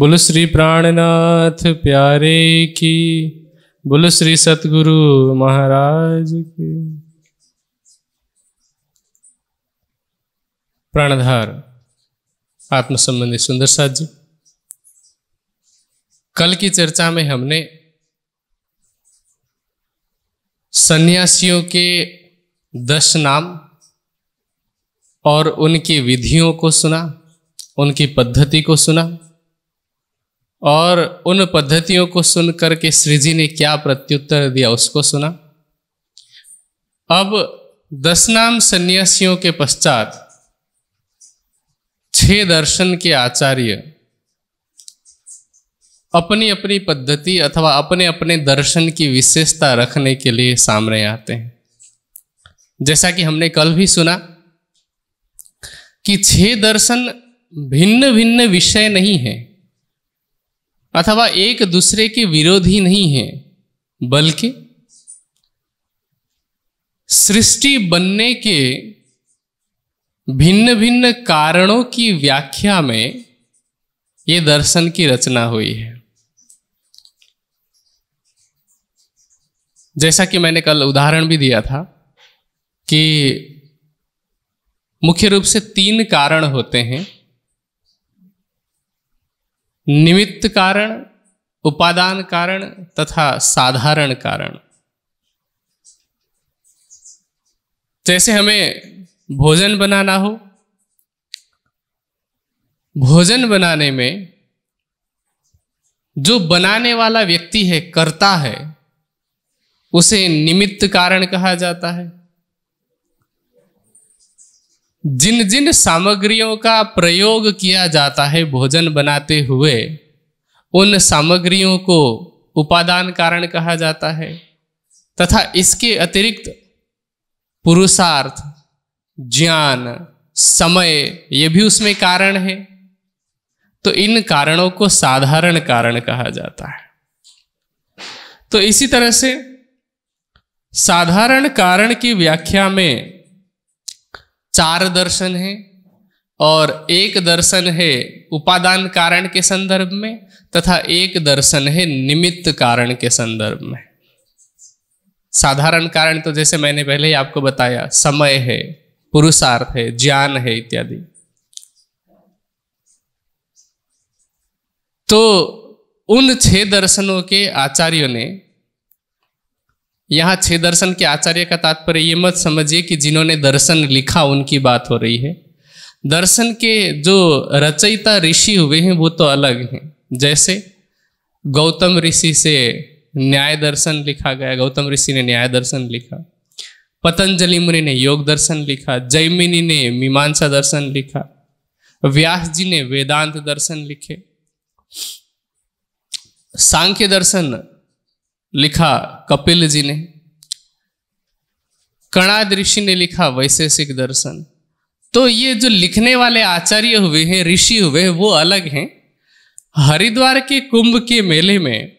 बोल श्री प्राणनाथ प्यारे की बोल श्री सतगुरु महाराज की प्राणधार आत्म संबंधी सुंदर साथ जी कल की चर्चा में हमने सन्यासियों के दस नाम और उनकी विधियों को सुना उनकी पद्धति को सुना और उन पद्धतियों को सुन करके जी ने क्या प्रत्युत्तर दिया उसको सुना अब दस नाम सन्यासियों के पश्चात छह दर्शन के आचार्य अपनी अपनी पद्धति अथवा अपने अपने दर्शन की विशेषता रखने के लिए सामने आते हैं जैसा कि हमने कल भी सुना कि छह दर्शन भिन्न भिन्न विषय नहीं है अथवा एक दूसरे के विरोधी नहीं है बल्कि सृष्टि बनने के भिन्न भिन्न कारणों की व्याख्या में ये दर्शन की रचना हुई है जैसा कि मैंने कल उदाहरण भी दिया था कि मुख्य रूप से तीन कारण होते हैं निमित्त कारण उपादान कारण तथा साधारण कारण जैसे हमें भोजन बनाना हो भोजन बनाने में जो बनाने वाला व्यक्ति है करता है उसे निमित्त कारण कहा जाता है जिन जिन सामग्रियों का प्रयोग किया जाता है भोजन बनाते हुए उन सामग्रियों को उपादान कारण कहा जाता है तथा इसके अतिरिक्त पुरुषार्थ ज्ञान समय ये भी उसमें कारण है तो इन कारणों को साधारण कारण कहा जाता है तो इसी तरह से साधारण कारण की व्याख्या में चार दर्शन है और एक दर्शन है उपादान कारण के संदर्भ में तथा एक दर्शन है निमित्त कारण के संदर्भ में साधारण कारण तो जैसे मैंने पहले ही आपको बताया समय है पुरुषार्थ है ज्ञान है इत्यादि तो उन छह दर्शनों के आचार्यों ने यहाँ छह दर्शन के आचार्य का तात्पर्य ये मत समझिए कि जिन्होंने दर्शन लिखा उनकी बात हो रही है दर्शन के जो रचयिता ऋषि हुए हैं वो तो अलग हैं जैसे गौतम ऋषि से न्याय दर्शन लिखा गया गौतम ऋषि ने न्याय दर्शन लिखा पतंजलि मुनि ने योग दर्शन लिखा जयमिनी ने मीमांसा दर्शन लिखा व्यास जी ने वेदांत दर्शन लिखे सांख्य दर्शन लिखा कपिल जी ने कणाद ऋषि ने लिखा वैशेषिक दर्शन तो ये जो लिखने वाले आचार्य हुए हैं ऋषि हुए हैं वो अलग हैं हरिद्वार के कुंभ के मेले में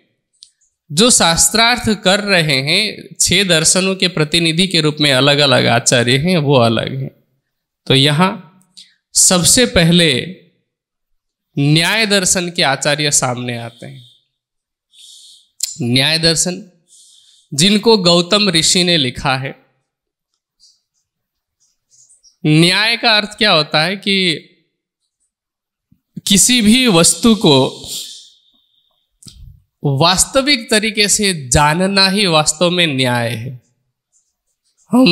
जो शास्त्रार्थ कर रहे हैं छह दर्शनों के प्रतिनिधि के रूप में अलग अलग आचार्य हैं वो अलग हैं तो यहाँ सबसे पहले न्याय दर्शन के आचार्य सामने आते हैं न्याय दर्शन जिनको गौतम ऋषि ने लिखा है न्याय का अर्थ क्या होता है कि किसी भी वस्तु को वास्तविक तरीके से जानना ही वास्तव में न्याय है हम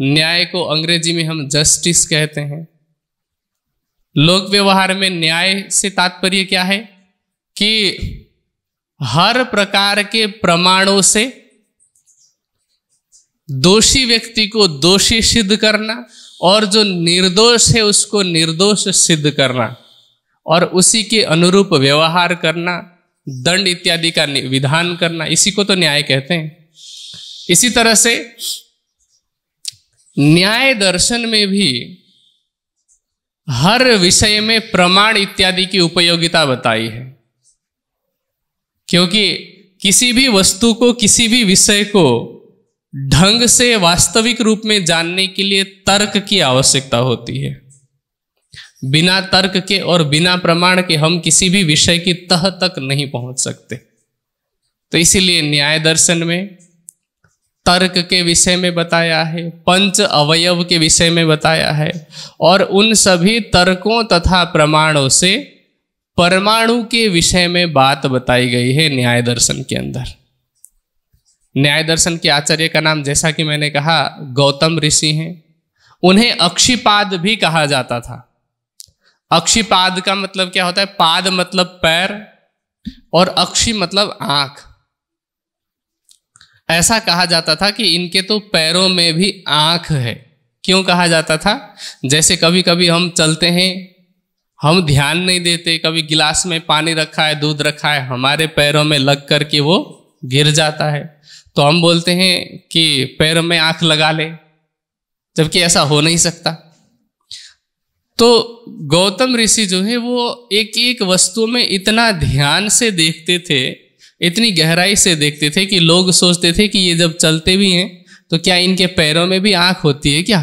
न्याय को अंग्रेजी में हम जस्टिस कहते हैं लोक व्यवहार में न्याय से तात्पर्य क्या है कि हर प्रकार के प्रमाणों से दोषी व्यक्ति को दोषी सिद्ध करना और जो निर्दोष है उसको निर्दोष सिद्ध करना और उसी के अनुरूप व्यवहार करना दंड इत्यादि का विधान करना इसी को तो न्याय कहते हैं इसी तरह से न्याय दर्शन में भी हर विषय में प्रमाण इत्यादि की उपयोगिता बताई है क्योंकि किसी भी वस्तु को किसी भी विषय को ढंग से वास्तविक रूप में जानने के लिए तर्क की आवश्यकता होती है बिना तर्क के और बिना प्रमाण के हम किसी भी विषय की तह तक नहीं पहुंच सकते तो इसीलिए न्याय दर्शन में तर्क के विषय में बताया है पंच अवयव के विषय में बताया है और उन सभी तर्कों तथा प्रमाणों से परमाणु के विषय में बात बताई गई है न्याय दर्शन के अंदर न्याय दर्शन के आचार्य का नाम जैसा कि मैंने कहा गौतम ऋषि हैं उन्हें अक्षिपाद भी कहा जाता था अक्षिपाद का मतलब क्या होता है पाद मतलब पैर और अक्षी मतलब आंख ऐसा कहा जाता था कि इनके तो पैरों में भी आंख है क्यों कहा जाता था जैसे कभी कभी हम चलते हैं हम ध्यान नहीं देते कभी गिलास में पानी रखा है दूध रखा है हमारे पैरों में लग करके वो गिर जाता है तो हम बोलते हैं कि पैरों में आंख लगा ले जबकि ऐसा हो नहीं सकता तो गौतम ऋषि जो है वो एक एक वस्तु में इतना ध्यान से देखते थे इतनी गहराई से देखते थे कि लोग सोचते थे कि ये जब चलते भी हैं तो क्या इनके पैरों में भी आंख होती है क्या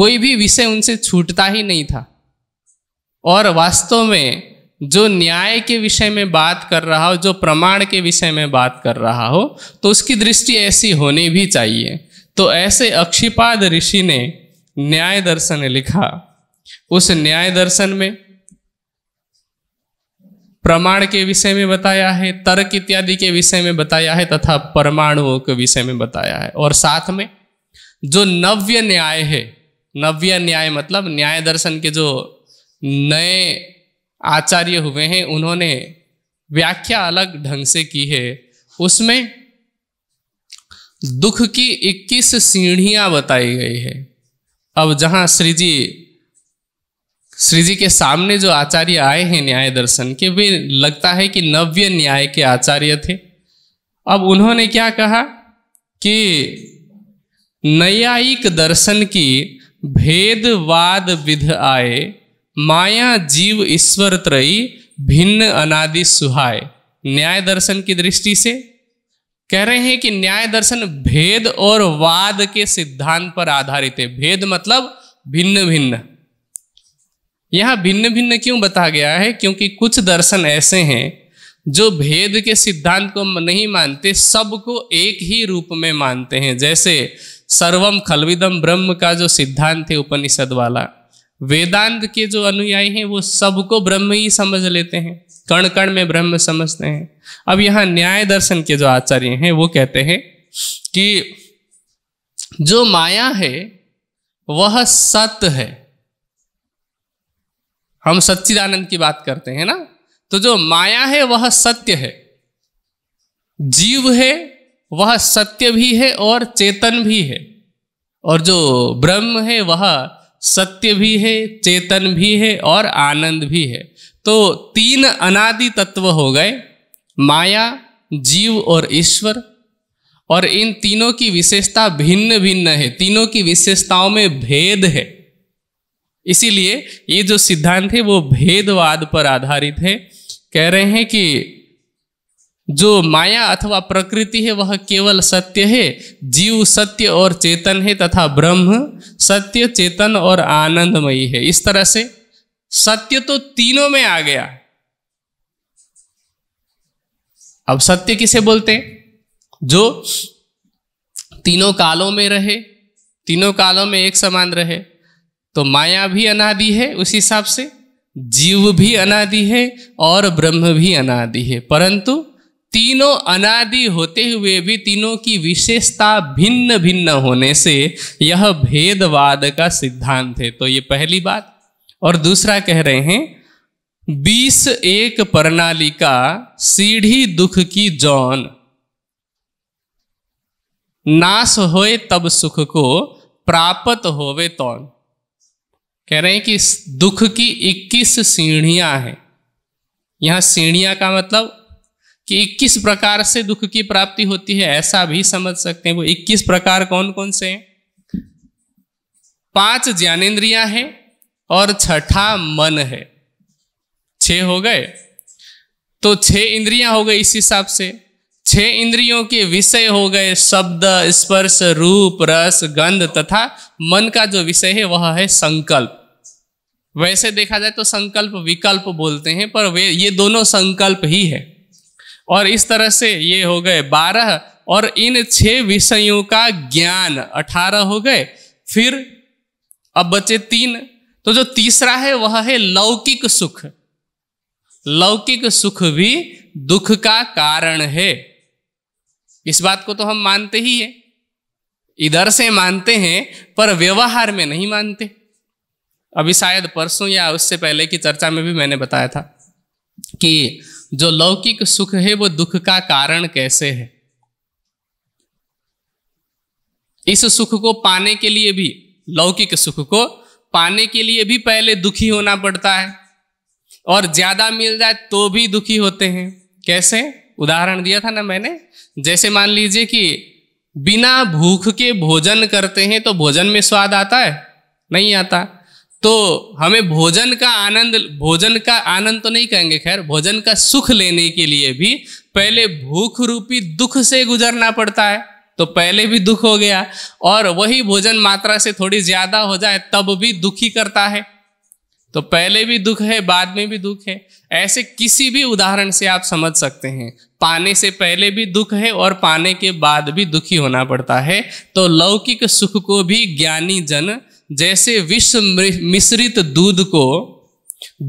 कोई भी विषय उनसे छूटता ही नहीं था और वास्तव में जो न्याय के विषय में बात कर रहा हो जो प्रमाण के विषय में बात कर रहा हो तो उसकी दृष्टि ऐसी होनी भी चाहिए तो ऐसे अक्षिपाद ऋषि ने न्याय दर्शन लिखा उस न्याय दर्शन में प्रमाण के विषय में बताया है तर्क इत्यादि के विषय में बताया है तथा परमाणुओं के विषय में बताया है और साथ में जो नव्य न्याय है नव्य न्याय मतलब न्याय दर्शन के जो नए आचार्य हुए हैं उन्होंने व्याख्या अलग ढंग से की है उसमें दुख की 21 सीढ़ियां बताई गई है अब जहां श्री जी श्री जी के सामने जो आचार्य आए हैं न्याय दर्शन के वे लगता है कि नव्य न्याय के आचार्य थे अब उन्होंने क्या कहा कि नैयायिक दर्शन की भेदवाद विध आए माया जीव ईश्वर त्रयी भिन्न अनादि सुहाय न्याय दर्शन की दृष्टि से कह रहे हैं कि न्याय दर्शन भेद और वाद के सिद्धांत पर आधारित है भेद मतलब भिन्न भिन्न यहां भिन्न भिन्न क्यों बता गया है क्योंकि कुछ दर्शन ऐसे हैं जो भेद के सिद्धांत को नहीं मानते सबको एक ही रूप में मानते हैं जैसे सर्वम खलविदम ब्रह्म का जो सिद्धांत है उपनिषद वाला वेदांत के जो अनुयायी हैं वो सबको ब्रह्म ही समझ लेते हैं कण कण में ब्रह्म समझते हैं अब यहाँ न्याय दर्शन के जो आचार्य हैं वो कहते हैं कि जो माया है वह सत्य है हम सच्चिदानंद की बात करते हैं ना तो जो माया है वह सत्य है जीव है वह सत्य भी है और चेतन भी है और जो ब्रह्म है वह सत्य भी है चेतन भी है और आनंद भी है तो तीन अनादि तत्व हो गए माया जीव और ईश्वर और इन तीनों की विशेषता भिन्न भिन्न है तीनों की विशेषताओं में भेद है इसीलिए ये जो सिद्धांत है वो भेदवाद पर आधारित है कह रहे हैं कि जो माया अथवा प्रकृति है वह केवल सत्य है जीव सत्य और चेतन है तथा ब्रह्म सत्य चेतन और आनंदमयी है इस तरह से सत्य तो तीनों में आ गया अब सत्य किसे बोलते जो तीनों कालों में रहे तीनों कालों में एक समान रहे तो माया भी अनादि है उस हिसाब से जीव भी अनादि है और ब्रह्म भी अनादि है परंतु तीनों अनादि होते हुए भी तीनों की विशेषता भिन्न भिन्न होने से यह भेदवाद का सिद्धांत है तो ये पहली बात और दूसरा कह रहे हैं बीस एक प्रणाली का सीढ़ी दुख की जौन नाश होए तब सुख को प्राप्त होवे तौन कह रहे हैं कि दुख की इक्कीस सीढ़ियां हैं यहां सीढ़ियां का मतलब कि इक्कीस प्रकार से दुख की प्राप्ति होती है ऐसा भी समझ सकते हैं वो इक्कीस प्रकार कौन कौन से पांच ज्ञानेन्द्रियां हैं और छठा मन है छह हो गए तो छह इंद्रियां हो गई इस हिसाब से छह इंद्रियों के विषय हो गए शब्द स्पर्श रूप रस गंध तथा मन का जो विषय है वह है संकल्प वैसे देखा जाए तो संकल्प विकल्प बोलते हैं पर वे ये दोनों संकल्प ही है और इस तरह से ये हो गए बारह और इन छह विषयों का ज्ञान अठारह हो गए फिर अब बचे तीन तो जो तीसरा है वह है लौकिक सुख लौकिक सुख भी दुख का कारण है इस बात को तो हम मानते ही है इधर से मानते हैं पर व्यवहार में नहीं मानते अभी शायद परसों या उससे पहले की चर्चा में भी मैंने बताया था कि जो लौकिक सुख है वो दुख का कारण कैसे है इस सुख को पाने के लिए भी लौकिक सुख को पाने के लिए भी पहले दुखी होना पड़ता है और ज्यादा मिल जाए तो भी दुखी होते हैं कैसे उदाहरण दिया था ना मैंने जैसे मान लीजिए कि बिना भूख के भोजन करते हैं तो भोजन में स्वाद आता है नहीं आता तो हमें भोजन का आनंद भोजन का आनंद तो नहीं कहेंगे खैर भोजन का सुख लेने के लिए भी पहले भूख रूपी दुख से गुजरना पड़ता है तो पहले भी दुख हो गया और वही भोजन मात्रा से थोड़ी ज्यादा हो जाए तब भी दुखी करता है तो पहले भी दुख है बाद में भी दुख है ऐसे किसी भी उदाहरण से आप समझ सकते हैं पाने से पहले भी दुख है और पाने के बाद भी दुखी होना पड़ता है तो लौकिक सुख को भी ज्ञानी जन जैसे विष मिश्रित दूध को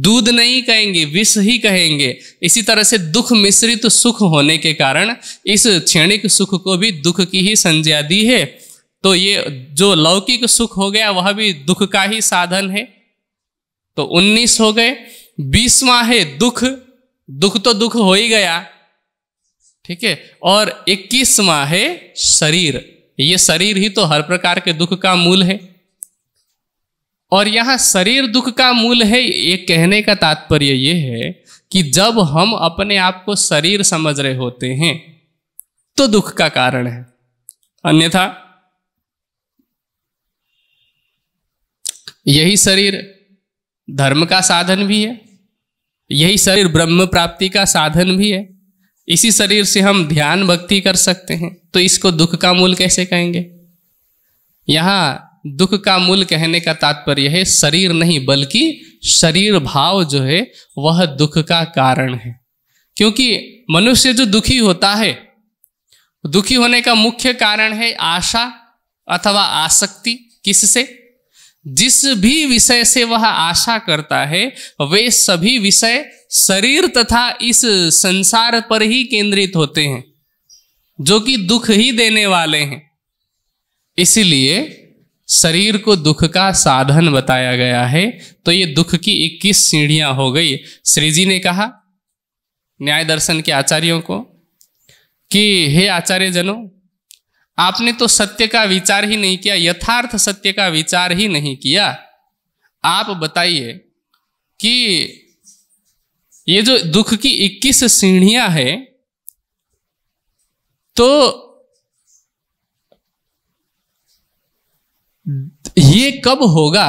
दूध नहीं कहेंगे विष ही कहेंगे इसी तरह से दुख मिश्रित सुख होने के कारण इस क्षणिक सुख को भी दुख की ही संज्ञा दी है तो ये जो लौकिक सुख हो गया वह भी दुख का ही साधन है तो 19 हो गए बीसवा है दुख दुख तो दुख हो ही गया ठीक है और इक्कीसवा है शरीर ये शरीर ही तो हर प्रकार के दुख का मूल है और यहाँ शरीर दुख का मूल है ये कहने का तात्पर्य ये है कि जब हम अपने आप को शरीर समझ रहे होते हैं तो दुख का कारण है अन्यथा यही शरीर धर्म का साधन भी है यही शरीर ब्रह्म प्राप्ति का साधन भी है इसी शरीर से हम ध्यान भक्ति कर सकते हैं तो इसको दुख का मूल कैसे कहेंगे यहाँ दुख का मूल कहने का तात्पर्य है शरीर नहीं बल्कि शरीर भाव जो है वह दुख का कारण है क्योंकि मनुष्य जो दुखी होता है दुखी होने का मुख्य कारण है आशा अथवा आसक्ति किससे जिस भी विषय से वह आशा करता है वे सभी विषय शरीर तथा इस संसार पर ही केंद्रित होते हैं जो कि दुख ही देने वाले हैं इसीलिए शरीर को दुख का साधन बताया गया है तो ये दुख की 21 सीढ़ियां हो गई श्री जी ने कहा न्याय दर्शन के आचार्यों को कि हे आचार्य जनों आपने तो सत्य का विचार ही नहीं किया यथार्थ सत्य का विचार ही नहीं किया आप बताइए कि ये जो दुख की 21 सीढ़ियां हैं तो ये कब होगा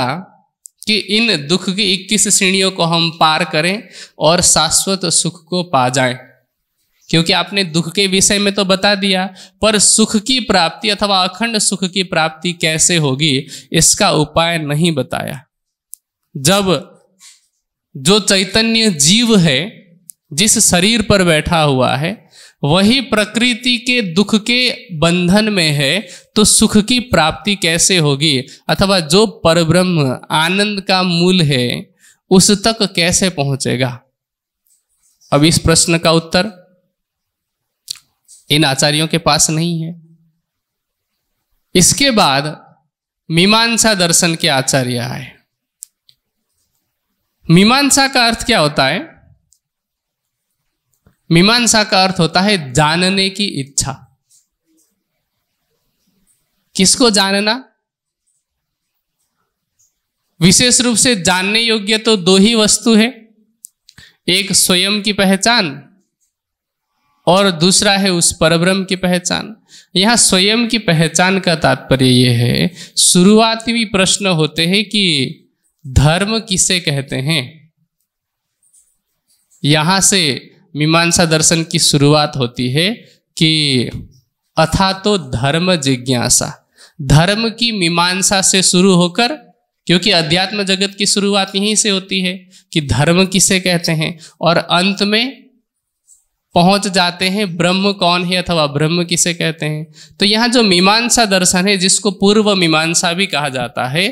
कि इन दुख की इक्कीस श्रेणियों को हम पार करें और शाश्वत सुख को पा जाएं क्योंकि आपने दुख के विषय में तो बता दिया पर सुख की प्राप्ति अथवा अखंड सुख की प्राप्ति कैसे होगी इसका उपाय नहीं बताया जब जो चैतन्य जीव है जिस शरीर पर बैठा हुआ है वही प्रकृति के दुख के बंधन में है तो सुख की प्राप्ति कैसे होगी अथवा जो परब्रह्म आनंद का मूल है उस तक कैसे पहुंचेगा अब इस प्रश्न का उत्तर इन आचार्यों के पास नहीं है इसके बाद मीमांसा दर्शन के आचार्य आए मीमांसा का अर्थ क्या होता है मीमांसा का अर्थ होता है जानने की इच्छा किसको जानना विशेष रूप से जानने योग्य तो दो ही वस्तु है एक स्वयं की पहचान और दूसरा है उस परब्रह्म की पहचान यहां स्वयं की पहचान का तात्पर्य यह है शुरुआती भी प्रश्न होते हैं कि धर्म किसे कहते हैं यहां से मीमांसा दर्शन की शुरुआत होती है कि अथा तो धर्म जिज्ञासा धर्म की मीमांसा से शुरू होकर क्योंकि अध्यात्म जगत की शुरुआत यहीं से होती है कि धर्म किसे कहते हैं और अंत में पहुंच जाते हैं ब्रह्म कौन है अथवा ब्रह्म किसे कहते हैं तो यहाँ जो मीमांसा दर्शन है जिसको पूर्व मीमांसा भी कहा जाता है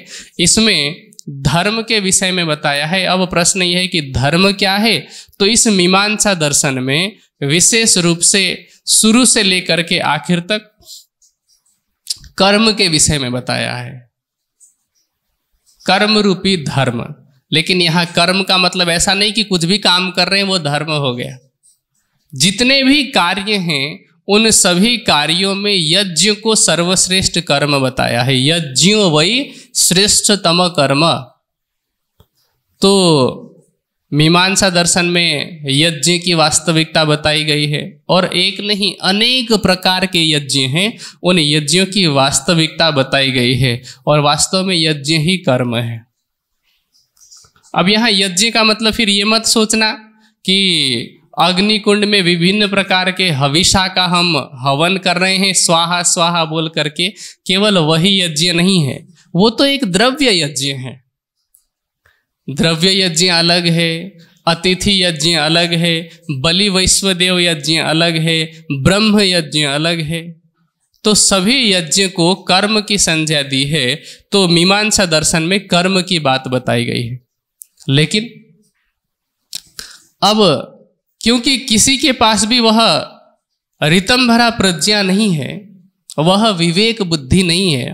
इसमें धर्म के विषय में बताया है अब प्रश्न यह है कि धर्म क्या है तो इस मीमांसा दर्शन में विशेष रूप से शुरू से लेकर के आखिर तक कर्म के विषय में बताया है कर्म रूपी धर्म लेकिन यहां कर्म का मतलब ऐसा नहीं कि कुछ भी काम कर रहे हैं वो धर्म हो गया जितने भी कार्य हैं उन सभी कार्यों में यज्ञ को सर्वश्रेष्ठ कर्म बताया है यज्ञ वही श्रेष्ठतम कर्म तो मीमांसा दर्शन में यज्ञ की वास्तविकता बताई गई है और एक नहीं अनेक प्रकार के यज्ञ हैं उन यज्ञों की वास्तविकता बताई गई है और वास्तव में यज्ञ ही कर्म है अब यहाँ यज्ञ का मतलब फिर ये मत सोचना कि अग्निकुंड में विभिन्न प्रकार के हविषा का हम हवन कर रहे हैं स्वाहा स्वाहा बोल करके केवल वही यज्ञ नहीं है वो तो एक द्रव्य यज्ञ है द्रव्य यज्ञ अलग है अतिथि यज्ञ अलग है बलि वैश्वदेव यज्ञ अलग है ब्रह्म यज्ञ अलग है तो सभी यज्ञ को कर्म की संज्ञा दी है तो मीमांसा दर्शन में कर्म की बात बताई गई है लेकिन अब क्योंकि किसी के पास भी वह रितम भरा प्रज्ञा नहीं है वह विवेक बुद्धि नहीं है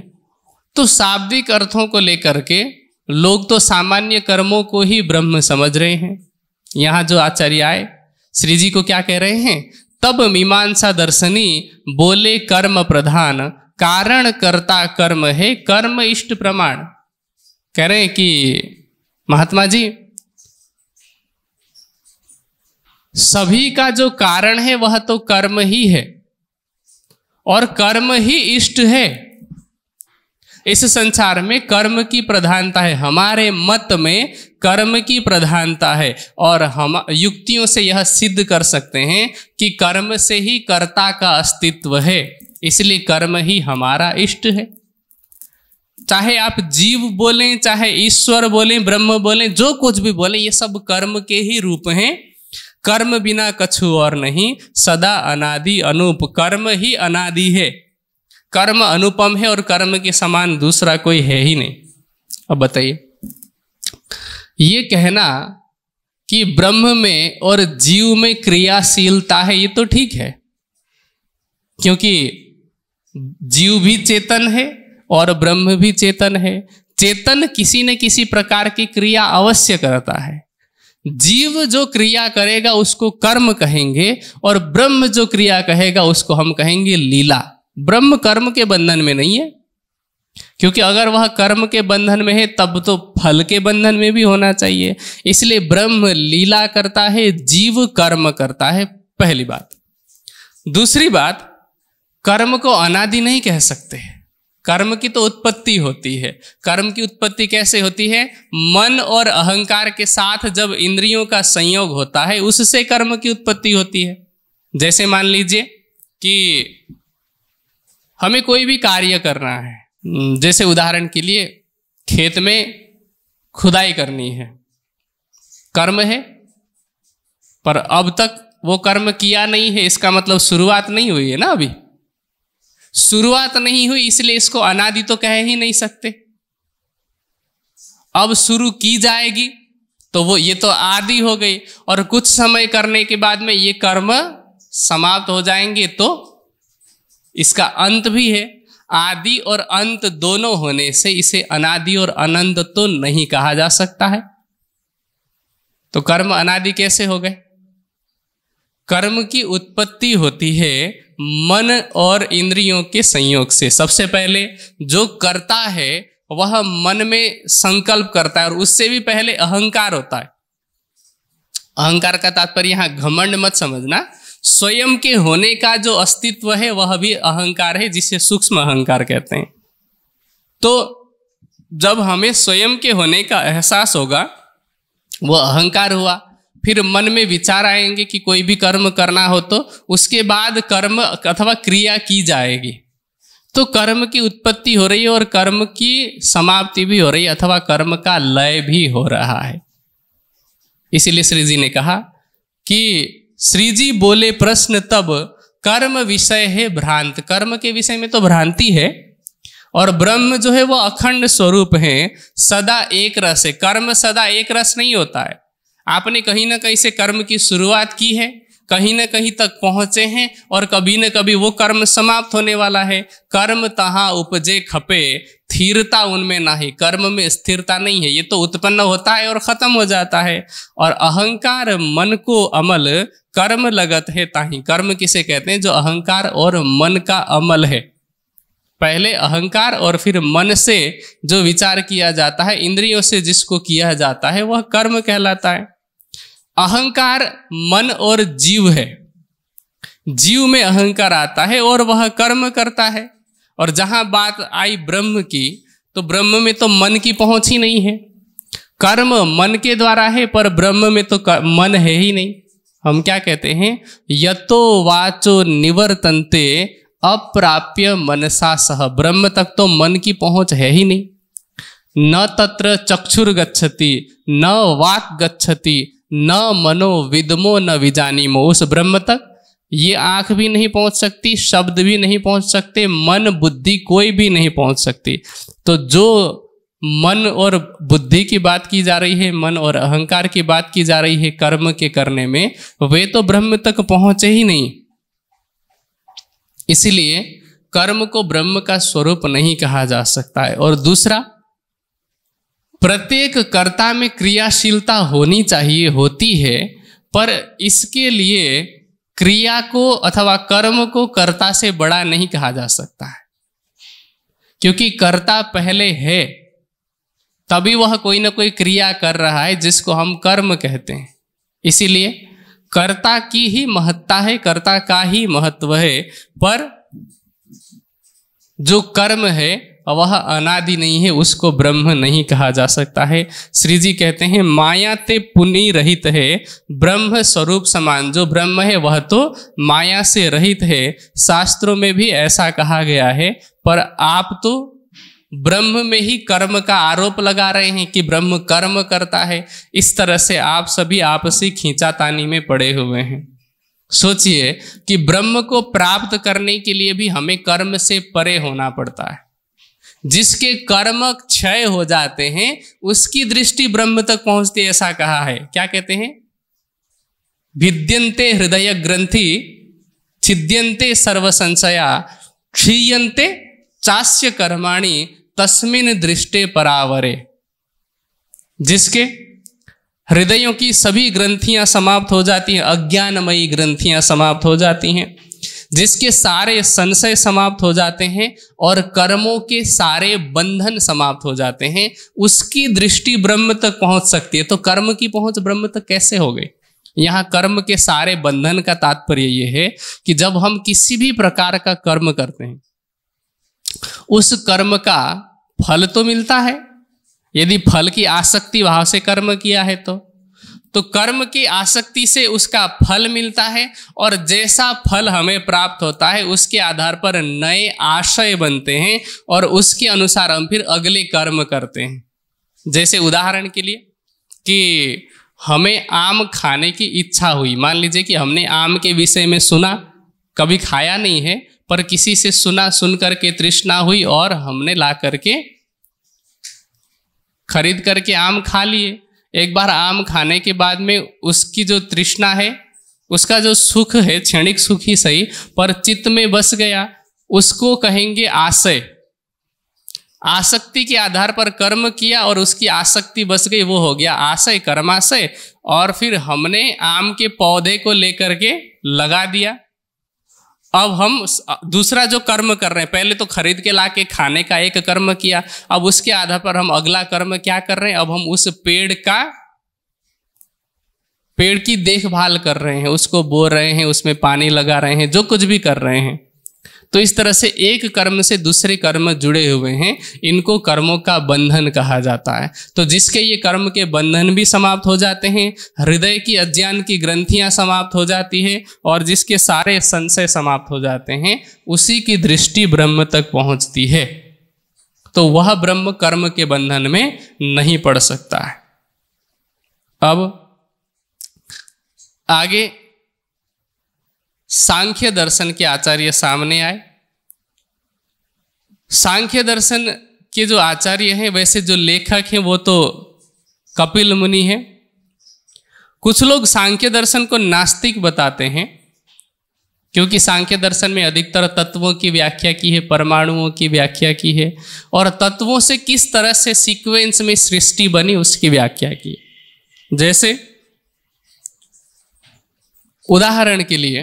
तो शाब्दिक अर्थों को लेकर के लोग तो सामान्य कर्मों को ही ब्रह्म समझ रहे हैं यहाँ जो आचार्य आए श्री जी को क्या कह रहे हैं तब मीमांसा दर्शनी बोले कर्म प्रधान कारण कर्ता कर्म है कर्म इष्ट प्रमाण कह रहे हैं कि महात्मा जी सभी का जो कारण है वह तो कर्म ही है और कर्म ही इष्ट है इस संसार में कर्म की प्रधानता है हमारे मत में कर्म की प्रधानता है और हम युक्तियों से यह सिद्ध कर सकते हैं कि कर्म से ही कर्ता का अस्तित्व है इसलिए कर्म ही हमारा इष्ट है चाहे आप जीव बोलें चाहे ईश्वर बोलें ब्रह्म बोलें जो कुछ भी बोलें ये सब कर्म के ही रूप हैं कर्म बिना कछु और नहीं सदा अनादि अनूप कर्म ही अनादि है कर्म अनुपम है और कर्म के समान दूसरा कोई है ही नहीं अब बताइए ये कहना कि ब्रह्म में और जीव में क्रियाशीलता है ये तो ठीक है क्योंकि जीव भी चेतन है और ब्रह्म भी चेतन है चेतन किसी न किसी प्रकार की क्रिया अवश्य करता है जीव जो क्रिया करेगा उसको कर्म कहेंगे और ब्रह्म जो क्रिया कहेगा उसको हम कहेंगे लीला ब्रह्म कर्म के बंधन में नहीं है क्योंकि अगर वह कर्म के बंधन में है तब तो फल के बंधन में भी होना चाहिए इसलिए ब्रह्म लीला करता है जीव कर्म करता है पहली बात दूसरी बात कर्म को अनादि नहीं कह सकते हैं कर्म की तो उत्पत्ति होती है कर्म की उत्पत्ति कैसे होती है मन और अहंकार के साथ जब इंद्रियों का संयोग होता है उससे कर्म की उत्पत्ति होती है जैसे मान लीजिए कि हमें कोई भी कार्य करना है जैसे उदाहरण के लिए खेत में खुदाई करनी है कर्म है पर अब तक वो कर्म किया नहीं है इसका मतलब शुरुआत नहीं हुई है ना अभी शुरुआत नहीं हुई इसलिए इसको अनादि तो कह ही नहीं सकते अब शुरू की जाएगी तो वो ये तो आदि हो गई और कुछ समय करने के बाद में ये कर्म समाप्त हो जाएंगे तो इसका अंत भी है आदि और अंत दोनों होने से इसे अनादि और अनंत तो नहीं कहा जा सकता है तो कर्म अनादि कैसे हो गए कर्म की उत्पत्ति होती है मन और इंद्रियों के संयोग से सबसे पहले जो करता है वह मन में संकल्प करता है और उससे भी पहले अहंकार होता है अहंकार का तात्पर्य यहां घमंड मत समझना स्वयं के होने का जो अस्तित्व है वह भी अहंकार है जिसे सूक्ष्म अहंकार कहते हैं तो जब हमें स्वयं के होने का एहसास होगा वह अहंकार हुआ फिर मन में विचार आएंगे कि कोई भी कर्म करना हो तो उसके बाद कर्म अथवा क्रिया की जाएगी तो कर्म की उत्पत्ति हो रही है और कर्म की समाप्ति भी हो रही है अथवा कर्म का लय भी हो रहा है इसीलिए श्री जी ने कहा कि श्री जी बोले प्रश्न तब कर्म विषय है भ्रांत कर्म के विषय में तो भ्रांति है और ब्रह्म जो है वो अखंड स्वरूप है सदा एक रस है कर्म सदा एक रस नहीं होता है आपने कहीं ना कहीं से कर्म की शुरुआत की है कहीं ना कहीं तक पहुंचे हैं और कभी न कभी वो कर्म समाप्त होने वाला है कर्म तहा उपजे खपे स्थिरता उनमें ना ही कर्म में स्थिरता नहीं है ये तो उत्पन्न होता है और खत्म हो जाता है और अहंकार मन को अमल कर्म लगत है ताही कर्म किसे कहते हैं जो अहंकार और मन का अमल है पहले अहंकार और फिर मन से जो विचार किया जाता है इंद्रियों से जिसको किया जाता है वह कर्म कहलाता है अहंकार मन और जीव है जीव में अहंकार आता है और वह कर्म करता है और जहां बात आई ब्रह्म की तो ब्रह्म में तो मन की पहुंच ही नहीं है कर्म मन के द्वारा है पर ब्रह्म में तो मन है ही नहीं हम क्या कहते हैं यतो वाचो निवर्तनते अप्राप्य मनसा सह ब्रह्म तक तो मन की पहुंच है ही नहीं न तत्र चक्षुर गच्छति न वाक गच्छति न मनो विदमो न विजानी मो उस ब्रह्म तक ये आंख भी नहीं पहुंच सकती शब्द भी नहीं पहुंच सकते मन बुद्धि कोई भी नहीं पहुंच सकती तो जो मन और बुद्धि की बात की जा रही है मन और अहंकार की बात की जा रही है कर्म के करने में वे तो ब्रह्म तक पहुंचे ही नहीं इसलिए कर्म को ब्रह्म का स्वरूप नहीं कहा जा सकता है और दूसरा प्रत्येक कर्ता में क्रियाशीलता होनी चाहिए होती है पर इसके लिए क्रिया को अथवा कर्म को कर्ता से बड़ा नहीं कहा जा सकता है क्योंकि कर्ता पहले है तभी वह कोई ना कोई क्रिया कर रहा है जिसको हम कर्म कहते हैं इसीलिए कर्ता की ही महत्ता है कर्ता का ही महत्व है पर जो कर्म है वह अनादि नहीं है उसको ब्रह्म नहीं कहा जा सकता है श्री जी कहते हैं माया ते पुनि रहित है ब्रह्म स्वरूप समान जो ब्रह्म है वह तो माया से रहित है शास्त्रों में भी ऐसा कहा गया है पर आप तो ब्रह्म में ही कर्म का आरोप लगा रहे हैं कि ब्रह्म कर्म करता है इस तरह से आप सभी आपसी खींचातानी में पड़े हुए हैं सोचिए कि ब्रह्म को प्राप्त करने के लिए भी हमें कर्म से परे होना पड़ता है जिसके कर्म क्षय हो जाते हैं उसकी दृष्टि ब्रह्म तक पहुंचती ऐसा कहा है क्या कहते हैं भिद्यंते हृदय ग्रंथि छिद्यंते सर्व संशया क्षीयते चास्य कर्माणी तस्मिन दृष्टे परावरे जिसके हृदयों की सभी ग्रंथियां समाप्त हो जाती हैं अज्ञानमयी ग्रंथियां समाप्त हो जाती हैं जिसके सारे संशय समाप्त हो जाते हैं और कर्मों के सारे बंधन समाप्त हो जाते हैं उसकी दृष्टि ब्रह्म तक पहुंच सकती है तो कर्म की पहुंच ब्रह्म तक कैसे हो गई यहाँ कर्म के सारे बंधन का तात्पर्य ये है कि जब हम किसी भी प्रकार का कर्म करते हैं उस कर्म का फल तो मिलता है यदि फल की आसक्ति भाव से कर्म किया है तो तो कर्म की आसक्ति से उसका फल मिलता है और जैसा फल हमें प्राप्त होता है उसके आधार पर नए आशय बनते हैं और उसके अनुसार हम फिर अगले कर्म करते हैं जैसे उदाहरण के लिए कि हमें आम खाने की इच्छा हुई मान लीजिए कि हमने आम के विषय में सुना कभी खाया नहीं है पर किसी से सुना सुन करके तृष्णा हुई और हमने ला करके खरीद करके आम खा लिए एक बार आम खाने के बाद में उसकी जो तृष्णा है उसका जो सुख है क्षणिक सुख ही सही पर चित्त में बस गया उसको कहेंगे आशय आसक्ति के आधार पर कर्म किया और उसकी आसक्ति बस गई वो हो गया आशय कर्माशय और फिर हमने आम के पौधे को लेकर के लगा दिया अब हम दूसरा जो कर्म कर रहे हैं पहले तो खरीद के ला के खाने का एक कर्म किया अब उसके आधार पर हम अगला कर्म क्या कर रहे हैं अब हम उस पेड़ का पेड़ की देखभाल कर रहे हैं उसको बो रहे हैं उसमें पानी लगा रहे हैं जो कुछ भी कर रहे हैं तो इस तरह से एक कर्म से दूसरे कर्म जुड़े हुए हैं इनको कर्मों का बंधन कहा जाता है तो जिसके ये कर्म के बंधन भी समाप्त हो जाते हैं हृदय की अज्ञान की ग्रंथियां समाप्त हो जाती है और जिसके सारे संशय समाप्त हो जाते हैं उसी की दृष्टि ब्रह्म तक पहुंचती है तो वह ब्रह्म कर्म के बंधन में नहीं पड़ सकता है अब आगे सांख्य दर्शन के आचार्य सामने आए सांख्य दर्शन के जो आचार्य हैं वैसे जो लेखक हैं वो तो कपिल मुनि हैं कुछ लोग सांख्य दर्शन को नास्तिक बताते हैं क्योंकि सांख्य दर्शन में अधिकतर तत्वों की व्याख्या की है परमाणुओं की व्याख्या की है और तत्वों से किस तरह से सीक्वेंस में सृष्टि बनी उसकी व्याख्या की जैसे उदाहरण के लिए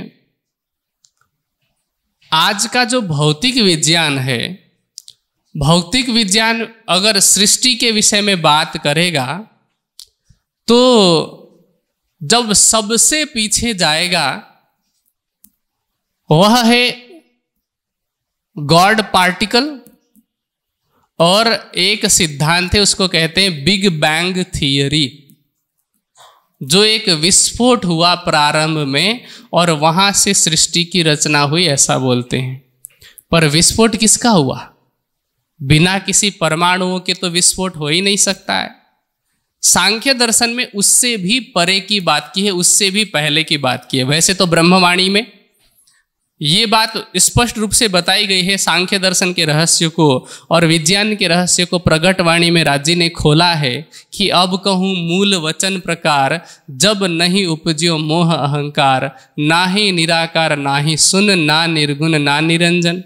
आज का जो भौतिक विज्ञान है भौतिक विज्ञान अगर सृष्टि के विषय में बात करेगा तो जब सबसे पीछे जाएगा वह है गॉड पार्टिकल और एक सिद्धांत है उसको कहते हैं बिग बैंग थियरी जो एक विस्फोट हुआ प्रारंभ में और वहाँ से सृष्टि की रचना हुई ऐसा बोलते हैं पर विस्फोट किसका हुआ बिना किसी परमाणुओं के तो विस्फोट हो ही नहीं सकता है सांख्य दर्शन में उससे भी परे की बात की है उससे भी पहले की बात की है वैसे तो ब्रह्मवाणी में ये बात स्पष्ट रूप से बताई गई है सांख्य दर्शन के रहस्य को और विज्ञान के रहस्य को प्रगट वाणी में राज्य ने खोला है कि अब कहूँ मूल वचन प्रकार जब नहीं उपजियो मोह अहंकार ना ही निराकार ना ही सुन ना निर्गुण ना निरंजन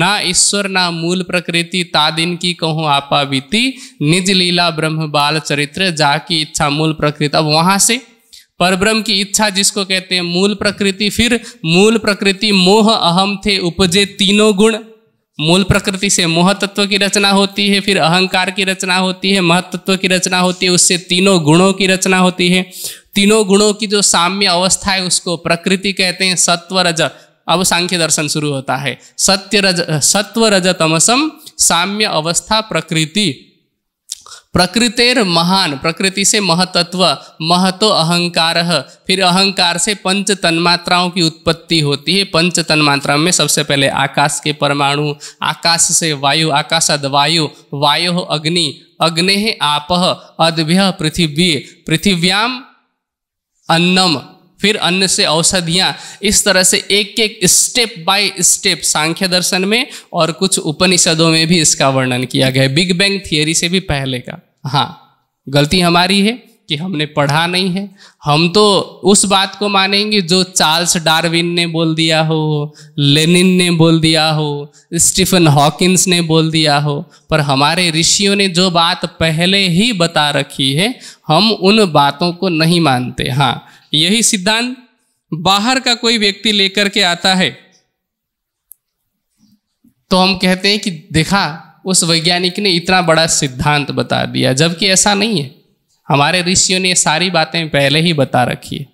ना ईश्वर ना मूल प्रकृति तादिन की कहूँ आपावीति निज लीला ब्रह्म बाल चरित्र जाकी इच्छा मूल प्रकृति अब वहाँ से परब्रह्म की इच्छा जिसको कहते हैं मूल प्रकृति फिर मूल प्रकृति मोह अहम थे उपजे तीनों गुण मूल प्रकृति से मोह तत्व की रचना होती है फिर अहंकार की रचना होती है महतत्व की रचना होती है उससे तीनों गुणों की रचना होती है तीनों गुणों की जो साम्य अवस्था है उसको प्रकृति कहते हैं सत्व रज अब सांख्य दर्शन शुरू होता है सत्य रज सत्व रज तमसम साम्य अवस्था प्रकृति प्रकृतेर महान प्रकृति से महतत्व महतो अहंकार फिर अहंकार से पंच तन्मात्राओं की उत्पत्ति होती है पंच तन्मात्रा में सबसे पहले आकाश के परमाणु आकाश से वायु आकाशद वायु अग्नि अग्नि अग्ने आप अद्भ्य पृथिवी पृथिव्याम अन्नम फिर अन्य से औषधियाँ इस तरह से एक एक स्टेप बाय स्टेप सांख्य दर्शन में और कुछ उपनिषदों में भी इसका वर्णन किया गया है बिग बैंग थियोरी से भी पहले का हाँ गलती हमारी है कि हमने पढ़ा नहीं है हम तो उस बात को मानेंगे जो चार्ल्स डार्विन ने बोल दिया हो लेनिन ने बोल दिया हो स्टीफन हॉकिंस ने बोल दिया हो पर हमारे ऋषियों ने जो बात पहले ही बता रखी है हम उन बातों को नहीं मानते हाँ यही सिद्धांत बाहर का कोई व्यक्ति लेकर के आता है तो हम कहते हैं कि देखा उस वैज्ञानिक ने इतना बड़ा सिद्धांत बता दिया जबकि ऐसा नहीं है हमारे ऋषियों ने सारी बातें पहले ही बता रखी है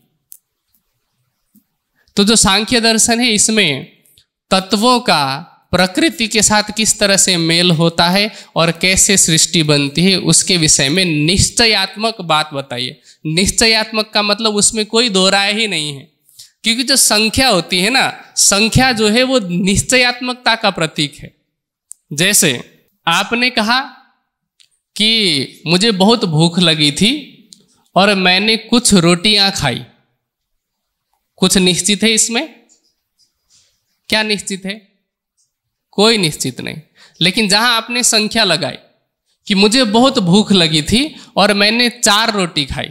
तो जो सांख्य दर्शन है इसमें तत्वों का प्रकृति के साथ किस तरह से मेल होता है और कैसे सृष्टि बनती है उसके विषय में निश्चयात्मक बात बताइए निश्चयात्मक का मतलब उसमें कोई दो राय ही नहीं है क्योंकि जो संख्या होती है ना संख्या जो है वो निश्चयात्मकता का प्रतीक है जैसे आपने कहा कि मुझे बहुत भूख लगी थी और मैंने कुछ रोटियां खाई कुछ निश्चित है इसमें क्या निश्चित है कोई निश्चित नहीं लेकिन जहां आपने संख्या लगाई कि मुझे बहुत भूख लगी थी और मैंने चार रोटी खाई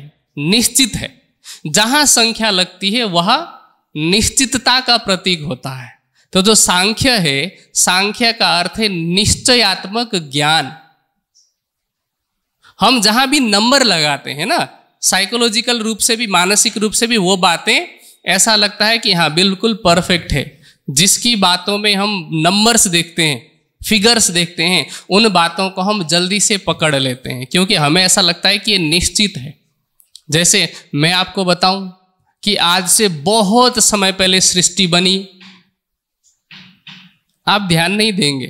निश्चित है जहां संख्या लगती है वह निश्चितता का प्रतीक होता है तो जो सांख्य है सांख्य का अर्थ है निश्चयात्मक ज्ञान हम जहां भी नंबर लगाते हैं ना साइकोलॉजिकल रूप से भी मानसिक रूप से भी वो बातें ऐसा लगता है कि हाँ बिल्कुल परफेक्ट है जिसकी बातों में हम नंबर्स देखते हैं फिगर्स देखते हैं उन बातों को हम जल्दी से पकड़ लेते हैं क्योंकि हमें ऐसा लगता है कि ये निश्चित है जैसे मैं आपको बताऊं कि आज से बहुत समय पहले सृष्टि बनी आप ध्यान नहीं देंगे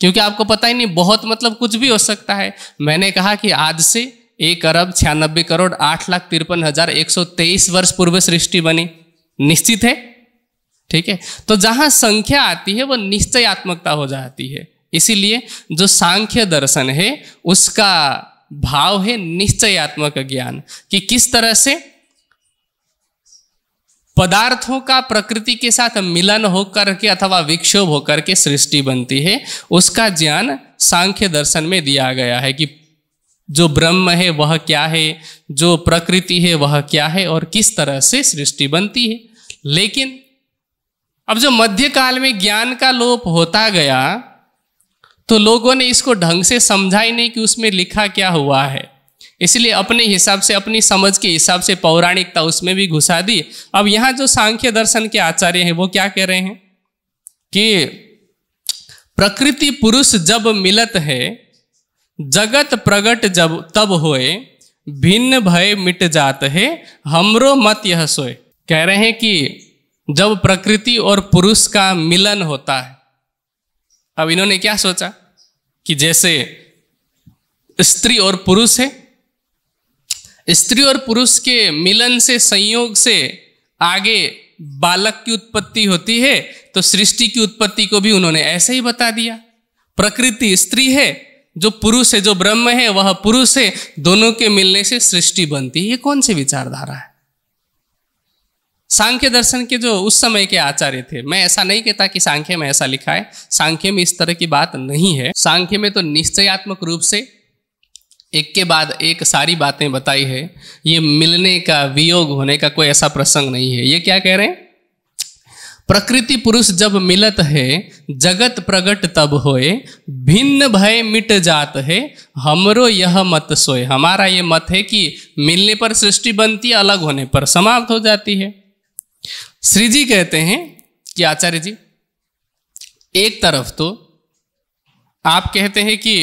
क्योंकि आपको पता ही नहीं बहुत मतलब कुछ भी हो सकता है मैंने कहा कि आज से एक अरब छियानबे करोड़ आठ लाख तिरपन हजार एक सौ तेईस वर्ष पूर्व सृष्टि बनी निश्चित है ठीक है तो जहां संख्या आती है वो निश्चयात्मकता हो जाती है इसीलिए जो सांख्य दर्शन है उसका भाव है निश्चयात्मक ज्ञान कि किस तरह से पदार्थों का प्रकृति के साथ मिलन होकर के अथवा विक्षोभ होकर के सृष्टि बनती है उसका ज्ञान सांख्य दर्शन में दिया गया है कि जो ब्रह्म है वह क्या है जो प्रकृति है वह क्या है और किस तरह से सृष्टि बनती है लेकिन अब जो मध्य काल में ज्ञान का लोप होता गया तो लोगों ने इसको ढंग से समझा ही नहीं कि उसमें लिखा क्या हुआ है इसलिए अपने हिसाब से अपनी समझ के हिसाब से पौराणिकता उसमें भी घुसा दी अब यहाँ जो सांख्य दर्शन के आचार्य हैं वो क्या कह रहे हैं कि प्रकृति पुरुष जब मिलत है जगत प्रगट जब तब होए भिन्न भय मिट जात है हमरो मत यह सोए कह रहे हैं कि जब प्रकृति और पुरुष का मिलन होता है अब इन्होंने क्या सोचा कि जैसे स्त्री और पुरुष है स्त्री और पुरुष के मिलन से संयोग से आगे बालक की उत्पत्ति होती है तो सृष्टि की उत्पत्ति को भी उन्होंने ऐसे ही बता दिया प्रकृति स्त्री है जो पुरुष है जो ब्रह्म है वह पुरुष है दोनों के मिलने से सृष्टि बनती है ये कौन सी विचारधारा है सांख्य दर्शन के जो उस समय के आचार्य थे मैं ऐसा नहीं कहता कि सांख्य में ऐसा लिखा है सांख्य में इस तरह की बात नहीं है सांख्य में तो निश्चयात्मक रूप से एक के बाद एक सारी बातें बताई है ये मिलने का वियोग होने का कोई ऐसा प्रसंग नहीं है ये क्या कह रहे हैं प्रकृति पुरुष जब मिलत है जगत प्रगट तब होए भिन्न भय मिट जात है हमरो यह मत सोए हमारा ये मत है कि मिलने पर सृष्टि बनती है अलग होने पर समाप्त हो जाती है श्री जी कहते हैं कि आचार्य जी एक तरफ तो आप कहते हैं कि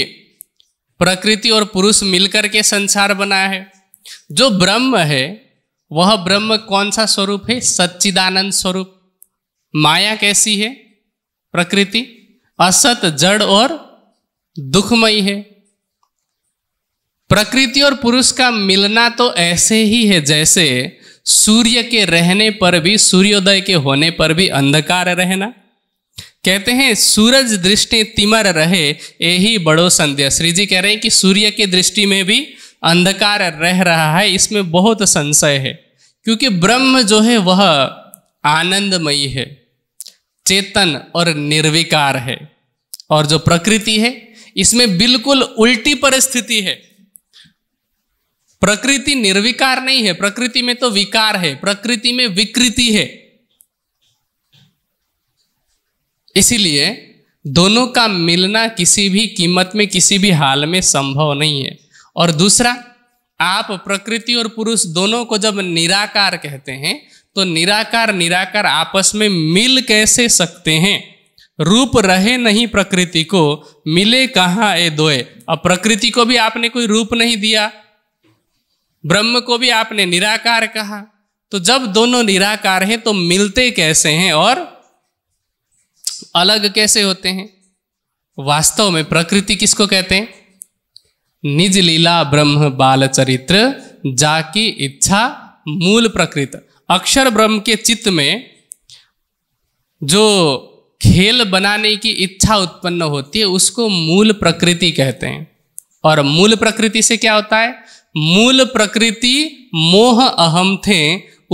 प्रकृति और पुरुष मिलकर के संसार बना है जो ब्रह्म है वह ब्रह्म कौन सा स्वरूप है सच्चिदानंद स्वरूप माया कैसी है प्रकृति असत जड़ और दुखमयी है प्रकृति और पुरुष का मिलना तो ऐसे ही है जैसे सूर्य के रहने पर भी सूर्योदय के होने पर भी अंधकार रहना कहते हैं सूरज दृष्टि तिमर रहे यही बड़ो संदेह श्री जी कह रहे हैं कि सूर्य की दृष्टि में भी अंधकार रह रहा है इसमें बहुत संशय है क्योंकि ब्रह्म जो है वह आनंदमयी है चेतन और निर्विकार है और जो प्रकृति है इसमें बिल्कुल उल्टी परिस्थिति है प्रकृति निर्विकार नहीं है प्रकृति में तो विकार है प्रकृति में विकृति है इसीलिए दोनों का मिलना किसी भी कीमत में किसी भी हाल में संभव नहीं है और दूसरा आप प्रकृति और पुरुष दोनों को जब निराकार कहते हैं तो निराकार निराकार आपस में मिल कैसे सकते हैं रूप रहे नहीं प्रकृति को मिले कहाँ ए दोए अब प्रकृति को भी आपने कोई रूप नहीं दिया ब्रह्म को भी आपने निराकार कहा तो जब दोनों निराकार हैं तो मिलते कैसे हैं और अलग कैसे होते हैं वास्तव में प्रकृति किसको कहते हैं निज लीला ब्रह्म बाल चरित्र जाकी इच्छा मूल प्रकृत अक्षर ब्रह्म के चित्त में जो खेल बनाने की इच्छा उत्पन्न होती है उसको मूल प्रकृति कहते हैं और मूल प्रकृति से क्या होता है मूल प्रकृति मोह अहम थे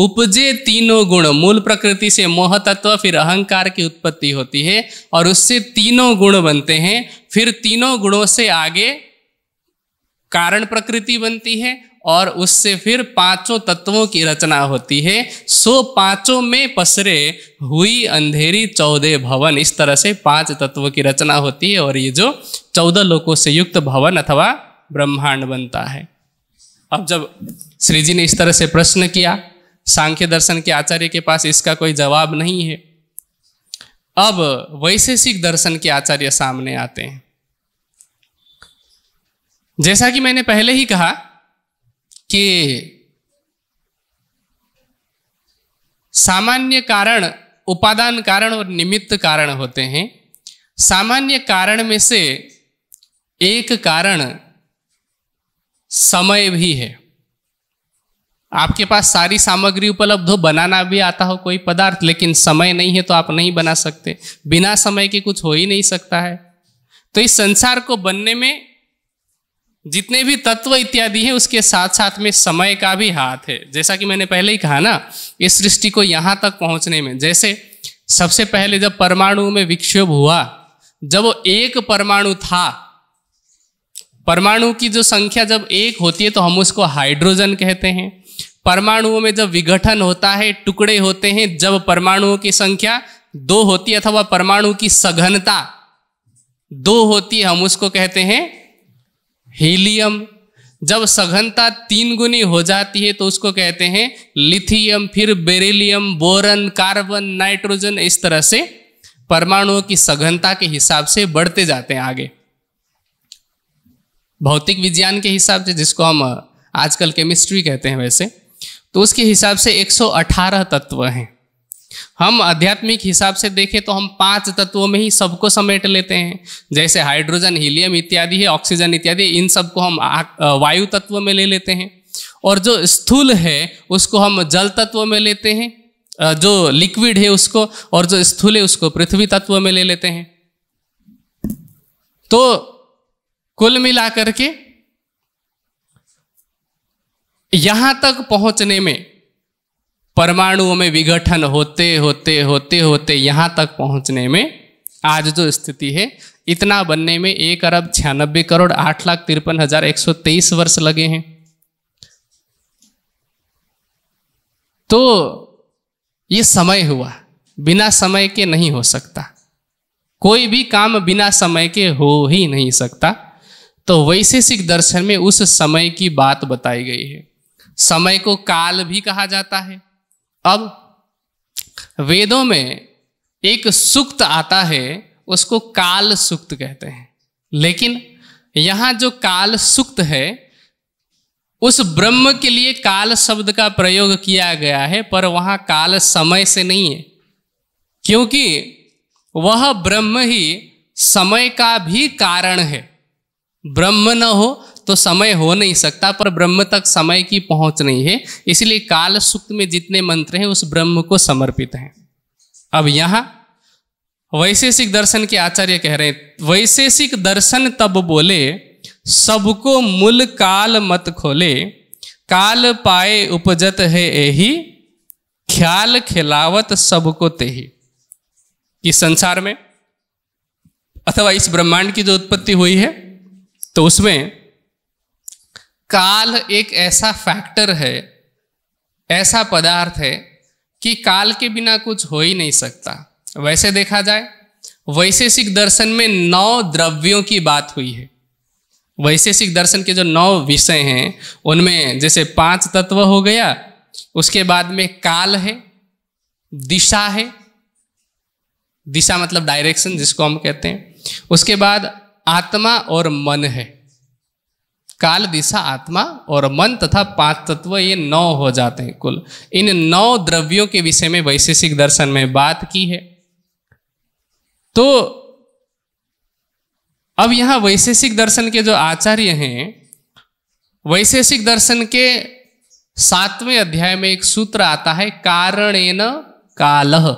उपजे तीनों गुण मूल प्रकृति से मोह तत्व फिर अहंकार की उत्पत्ति होती है और उससे तीनों गुण बनते हैं फिर तीनों गुणों से आगे कारण प्रकृति बनती है और उससे फिर पांचों तत्वों की रचना होती है सो पांचों में पसरे हुई अंधेरी चौदह भवन इस तरह से पांच तत्वों की रचना होती है और ये जो चौदह लोकों से युक्त भवन अथवा ब्रह्मांड बनता है अब जब श्री जी ने इस तरह से प्रश्न किया सांख्य दर्शन के आचार्य के पास इसका कोई जवाब नहीं है अब वैशेषिक दर्शन के आचार्य सामने आते हैं जैसा कि मैंने पहले ही कहा कि सामान्य कारण उपादान कारण और निमित्त कारण होते हैं सामान्य कारण में से एक कारण समय भी है आपके पास सारी सामग्री उपलब्ध हो बनाना भी आता हो कोई पदार्थ लेकिन समय नहीं है तो आप नहीं बना सकते बिना समय के कुछ हो ही नहीं सकता है तो इस संसार को बनने में जितने भी तत्व इत्यादि है उसके साथ साथ में समय का भी हाथ है जैसा कि मैंने पहले ही कहा ना इस सृष्टि को यहाँ तक पहुँचने में जैसे सबसे पहले जब परमाणु में विक्षोभ हुआ जब वो एक परमाणु था परमाणु की जो संख्या जब एक होती है तो हम उसको हाइड्रोजन कहते हैं परमाणुओं में जब विघटन होता है टुकड़े होते हैं जब परमाणुओं की संख्या दो होती है अथवा परमाणु की सघनता दो होती है हम उसको कहते हैं हीलियम जब सघनता तीन गुनी हो जाती है तो उसको कहते हैं लिथियम फिर बेरिलियम बोरन कार्बन नाइट्रोजन इस तरह से परमाणुओं की सघनता के हिसाब से बढ़ते जाते हैं आगे भौतिक विज्ञान के हिसाब से जिसको हम आजकल केमिस्ट्री कहते हैं वैसे तो उसके हिसाब से 118 तत्व हैं हम आध्यात्मिक हिसाब से देखें तो हम पांच तत्वों में ही सबको समेट लेते हैं जैसे हाइड्रोजन हीलियम इत्यादि है ऑक्सीजन इत्यादि इन सबको हम वायु तत्व में ले लेते हैं और जो स्थूल है उसको हम जल तत्व में लेते हैं जो लिक्विड है उसको और जो स्थूल है उसको पृथ्वी तत्व में ले लेते हैं तो कुल मिलाकर के यहां तक पहुंचने में परमाणुओं में विघटन होते होते होते होते यहां तक पहुंचने में आज जो स्थिति है इतना बनने में एक अरब छियानबे करोड़ आठ लाख तिरपन हजार एक सौ तेईस वर्ष लगे हैं तो ये समय हुआ बिना समय के नहीं हो सकता कोई भी काम बिना समय के हो ही नहीं सकता तो वैशेषिक दर्शन में उस समय की बात बताई गई है समय को काल भी कहा जाता है अब वेदों में एक सुक्त आता है उसको काल सुक्त कहते हैं लेकिन यहां जो काल सुक्त है उस ब्रह्म के लिए काल शब्द का प्रयोग किया गया है पर वहां काल समय से नहीं है क्योंकि वह ब्रह्म ही समय का भी कारण है ब्रह्म न हो तो समय हो नहीं सकता पर ब्रह्म तक समय की पहुंच नहीं है इसलिए काल सूक्त में जितने मंत्र हैं उस ब्रह्म को समर्पित हैं अब यहाँ वैशेषिक दर्शन के आचार्य कह रहे हैं वैशेषिक दर्शन तब बोले सबको मूल काल मत खोले काल पाए उपजत है यही ख्याल खिलावत सबको तेही कि संसार में अथवा इस ब्रह्मांड की जो उत्पत्ति हुई है तो उसमें काल एक ऐसा फैक्टर है ऐसा पदार्थ है कि काल के बिना कुछ हो ही नहीं सकता वैसे देखा जाए वैशेषिक दर्शन में नौ द्रव्यों की बात हुई है वैशेषिक दर्शन के जो नौ विषय हैं उनमें जैसे पांच तत्व हो गया उसके बाद में काल है दिशा है दिशा मतलब डायरेक्शन जिसको हम कहते हैं उसके बाद आत्मा और मन है काल दिशा आत्मा और मन तथा पांच तत्व ये नौ हो जाते हैं कुल इन नौ द्रव्यों के विषय में वैशेषिक दर्शन में बात की है तो अब यहां वैशेषिक दर्शन के जो आचार्य हैं वैशेषिक दर्शन के सातवें अध्याय में एक सूत्र आता है न कालह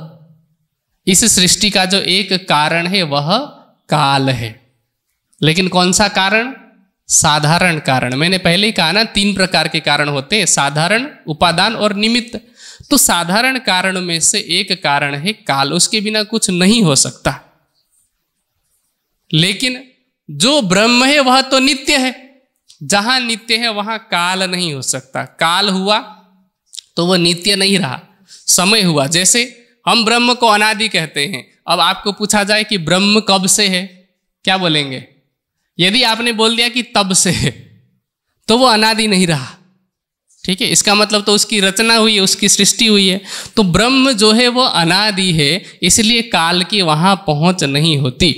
इस सृष्टि का जो एक कारण है वह काल है लेकिन कौन सा कारण साधारण कारण मैंने पहले ही कहा ना तीन प्रकार के कारण होते हैं साधारण उपादान और निमित्त तो साधारण कारण में से एक कारण है काल उसके बिना कुछ नहीं हो सकता लेकिन जो ब्रह्म है वह तो नित्य है जहां नित्य है वहां काल नहीं हो सकता काल हुआ तो वह नित्य नहीं रहा समय हुआ जैसे हम ब्रह्म को अनादि कहते हैं अब आपको पूछा जाए कि ब्रह्म कब से है क्या बोलेंगे यदि आपने बोल दिया कि तब से तो वो अनादि नहीं रहा ठीक है इसका मतलब तो उसकी रचना हुई है उसकी सृष्टि हुई है तो ब्रह्म जो है वो अनादि है इसलिए काल की वहाँ पहुँच नहीं होती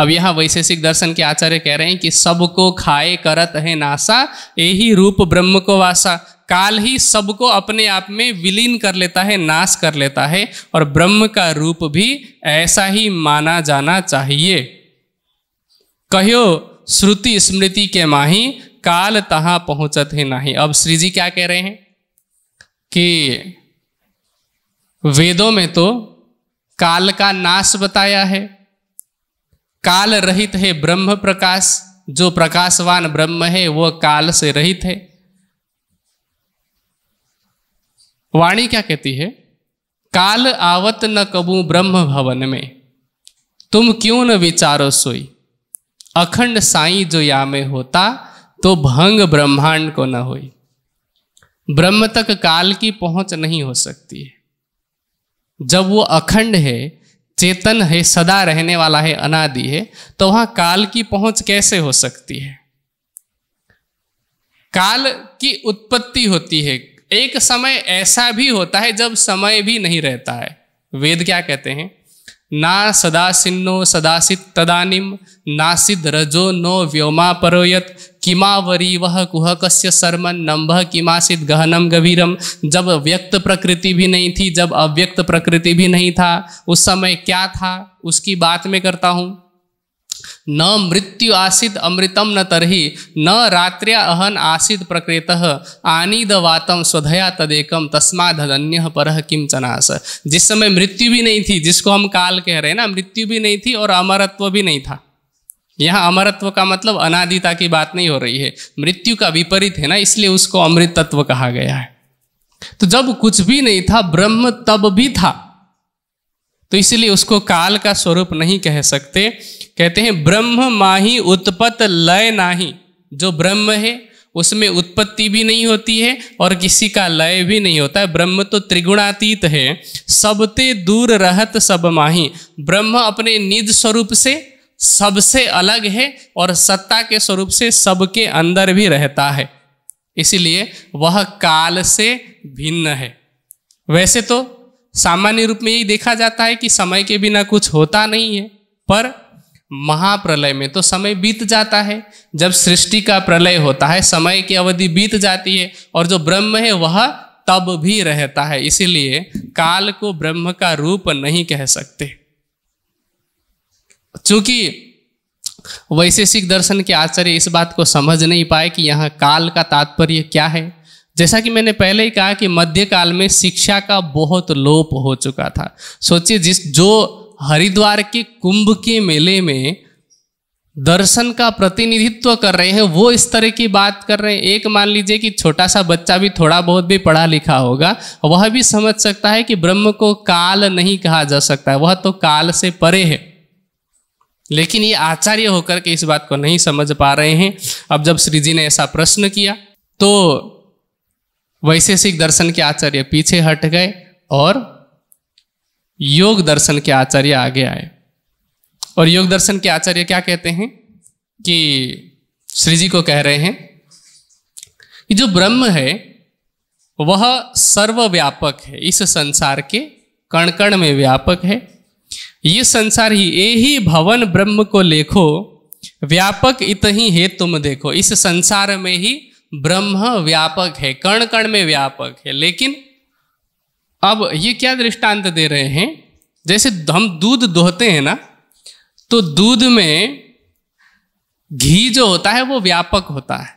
अब यहाँ वैशेषिक दर्शन के आचार्य कह रहे हैं कि सबको खाए करत है नासा यही रूप ब्रह्म को वासा काल ही सबको अपने आप में विलीन कर लेता है नाश कर लेता है और ब्रह्म का रूप भी ऐसा ही माना जाना चाहिए कहो श्रुति स्मृति के माही काल तहा पहुंचत ही नहीं अब श्री जी क्या कह रहे हैं कि वेदों में तो काल का नाश बताया है काल रहित है ब्रह्म प्रकाश जो प्रकाशवान ब्रह्म है वह काल से रहित है वाणी क्या कहती है काल आवत न कबू ब्रह्म भवन में तुम क्यों न विचारो सोई अखंड साई जो या में होता तो भंग ब्रह्मांड को न हो ब्रह्म तक काल की पहुंच नहीं हो सकती है जब वो अखंड है चेतन है सदा रहने वाला है अनादि है तो वहां काल की पहुंच कैसे हो सकती है काल की उत्पत्ति होती है एक समय ऐसा भी होता है जब समय भी नहीं रहता है वेद क्या कहते हैं ना सदासिन्नो सदासित तदानिम नासिद रजो नो व्योमा परोयत किमावरी वह कुहक सरमन नंभ किमासित गहनम गभीरम जब व्यक्त प्रकृति भी नहीं थी जब अव्यक्त प्रकृति भी नहीं था उस समय क्या था उसकी बात मैं करता हूँ न मृत्यु आसिद अमृतम न तरही न रात्र्या अहन आसिद प्रकृत आनीद वातम स्वधया तदेकम तस्मादन्य पर किम चनास जिस समय मृत्यु भी नहीं थी जिसको हम काल कह रहे हैं ना मृत्यु भी नहीं थी और अमरत्व भी नहीं था यहाँ अमरत्व का मतलब अनादिता की बात नहीं हो रही है मृत्यु का विपरीत है ना इसलिए उसको अमृत तत्व कहा गया है तो जब कुछ भी नहीं था ब्रह्म तब भी था तो इसलिए उसको काल का स्वरूप नहीं कह सकते कहते हैं ब्रह्म माही उत्पत लय नाही जो ब्रह्म है उसमें उत्पत्ति भी नहीं होती है और किसी का लय भी नहीं होता है ब्रह्म तो त्रिगुणातीत है सबते दूर रहत सब माही ब्रह्म अपने निज स्वरूप से सबसे अलग है और सत्ता के स्वरूप से सबके अंदर भी रहता है इसीलिए वह काल से भिन्न है वैसे तो सामान्य रूप में यही देखा जाता है कि समय के बिना कुछ होता नहीं है पर महाप्रलय में तो समय बीत जाता है जब सृष्टि का प्रलय होता है समय की अवधि बीत जाती है और जो ब्रह्म है वह तब भी रहता है इसीलिए काल को ब्रह्म का रूप नहीं कह सकते चूंकि वैशेषिक दर्शन के आचार्य इस बात को समझ नहीं पाए कि यहाँ काल का तात्पर्य क्या है जैसा कि मैंने पहले ही कहा कि मध्यकाल में शिक्षा का बहुत लोप हो चुका था सोचिए जिस जो हरिद्वार के कुंभ के मेले में दर्शन का प्रतिनिधित्व कर रहे हैं वो इस तरह की बात कर रहे हैं एक मान लीजिए कि छोटा सा बच्चा भी थोड़ा बहुत भी पढ़ा लिखा होगा वह भी समझ सकता है कि ब्रह्म को काल नहीं कहा जा सकता है वह तो काल से परे है लेकिन ये आचार्य होकर के इस बात को नहीं समझ पा रहे हैं अब जब श्री जी ने ऐसा प्रश्न किया तो वैशेषिक दर्शन के आचार्य पीछे हट गए और योग दर्शन के आचार्य आगे आए और योग दर्शन के आचार्य क्या कहते हैं कि श्री जी को कह रहे हैं कि जो ब्रह्म है वह सर्वव्यापक है इस संसार के कण कण में व्यापक है ये संसार ही ए ही भवन ब्रह्म को लेखो व्यापक इत ही है तुम देखो इस संसार में ही ब्रह्म व्यापक है कण कण में व्यापक है लेकिन अब ये क्या दृष्टांत दे रहे हैं जैसे हम दूध दोहते हैं ना तो दूध में घी जो होता है वो व्यापक होता है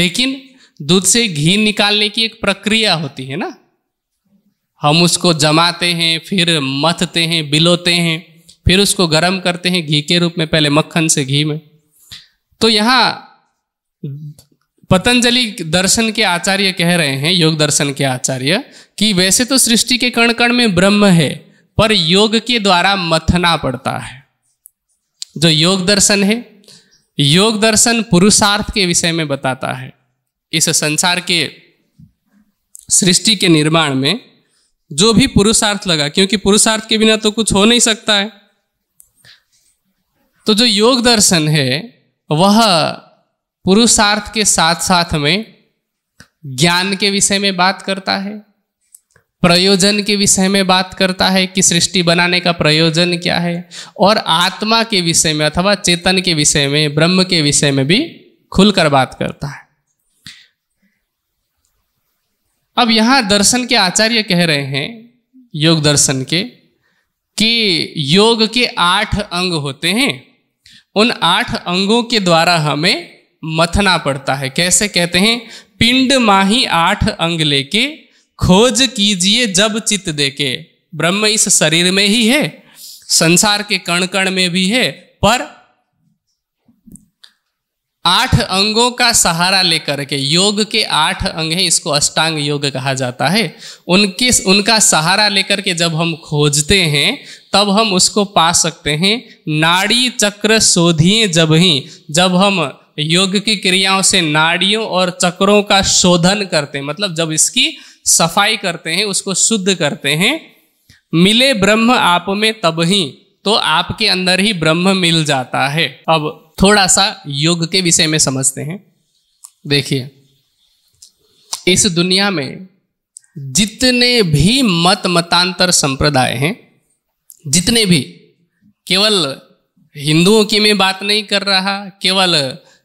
लेकिन दूध से घी निकालने की एक प्रक्रिया होती है ना हम उसको जमाते हैं फिर मथते हैं बिलोते हैं फिर उसको गर्म करते हैं घी के रूप में पहले मक्खन से घी में तो यहाँ पतंजलि दर्शन के आचार्य कह रहे हैं योग दर्शन के आचार्य कि वैसे तो सृष्टि के कण कण में ब्रह्म है पर योग के द्वारा मथना पड़ता है जो योग दर्शन है योग दर्शन पुरुषार्थ के विषय में बताता है इस संसार के सृष्टि के निर्माण में जो भी पुरुषार्थ लगा क्योंकि पुरुषार्थ के बिना तो कुछ हो नहीं सकता है तो जो योग दर्शन है वह पुरुषार्थ के साथ साथ में ज्ञान के विषय में बात करता है प्रयोजन के विषय में बात करता है कि सृष्टि बनाने का प्रयोजन क्या है और आत्मा के विषय में अथवा चेतन के विषय में ब्रह्म के विषय में भी खुलकर बात करता है अब यहाँ दर्शन के आचार्य कह रहे हैं योग दर्शन के कि योग के आठ अंग होते हैं उन आठ अंगों के द्वारा हमें मथना पड़ता है कैसे कहते हैं पिंड माही आठ अंग लेके खोज कीजिए जब चित देके ब्रह्म इस शरीर में ही है संसार के कण कण में भी है पर आठ अंगों का सहारा लेकर के योग के आठ अंग हैं इसको अष्टांग योग कहा जाता है उनके उनका सहारा लेकर के जब हम खोजते हैं तब हम उसको पा सकते हैं नाड़ी चक्र शोधिए जब ही जब हम योग की क्रियाओं से नाड़ियों और चक्रों का शोधन करते हैं मतलब जब इसकी सफाई करते हैं उसको शुद्ध करते हैं मिले ब्रह्म आप में तब ही तो आपके अंदर ही ब्रह्म मिल जाता है अब थोड़ा सा योग के विषय में समझते हैं देखिए इस दुनिया में जितने भी मत मतांतर संप्रदाय हैं जितने भी केवल हिंदुओं की मैं बात नहीं कर रहा केवल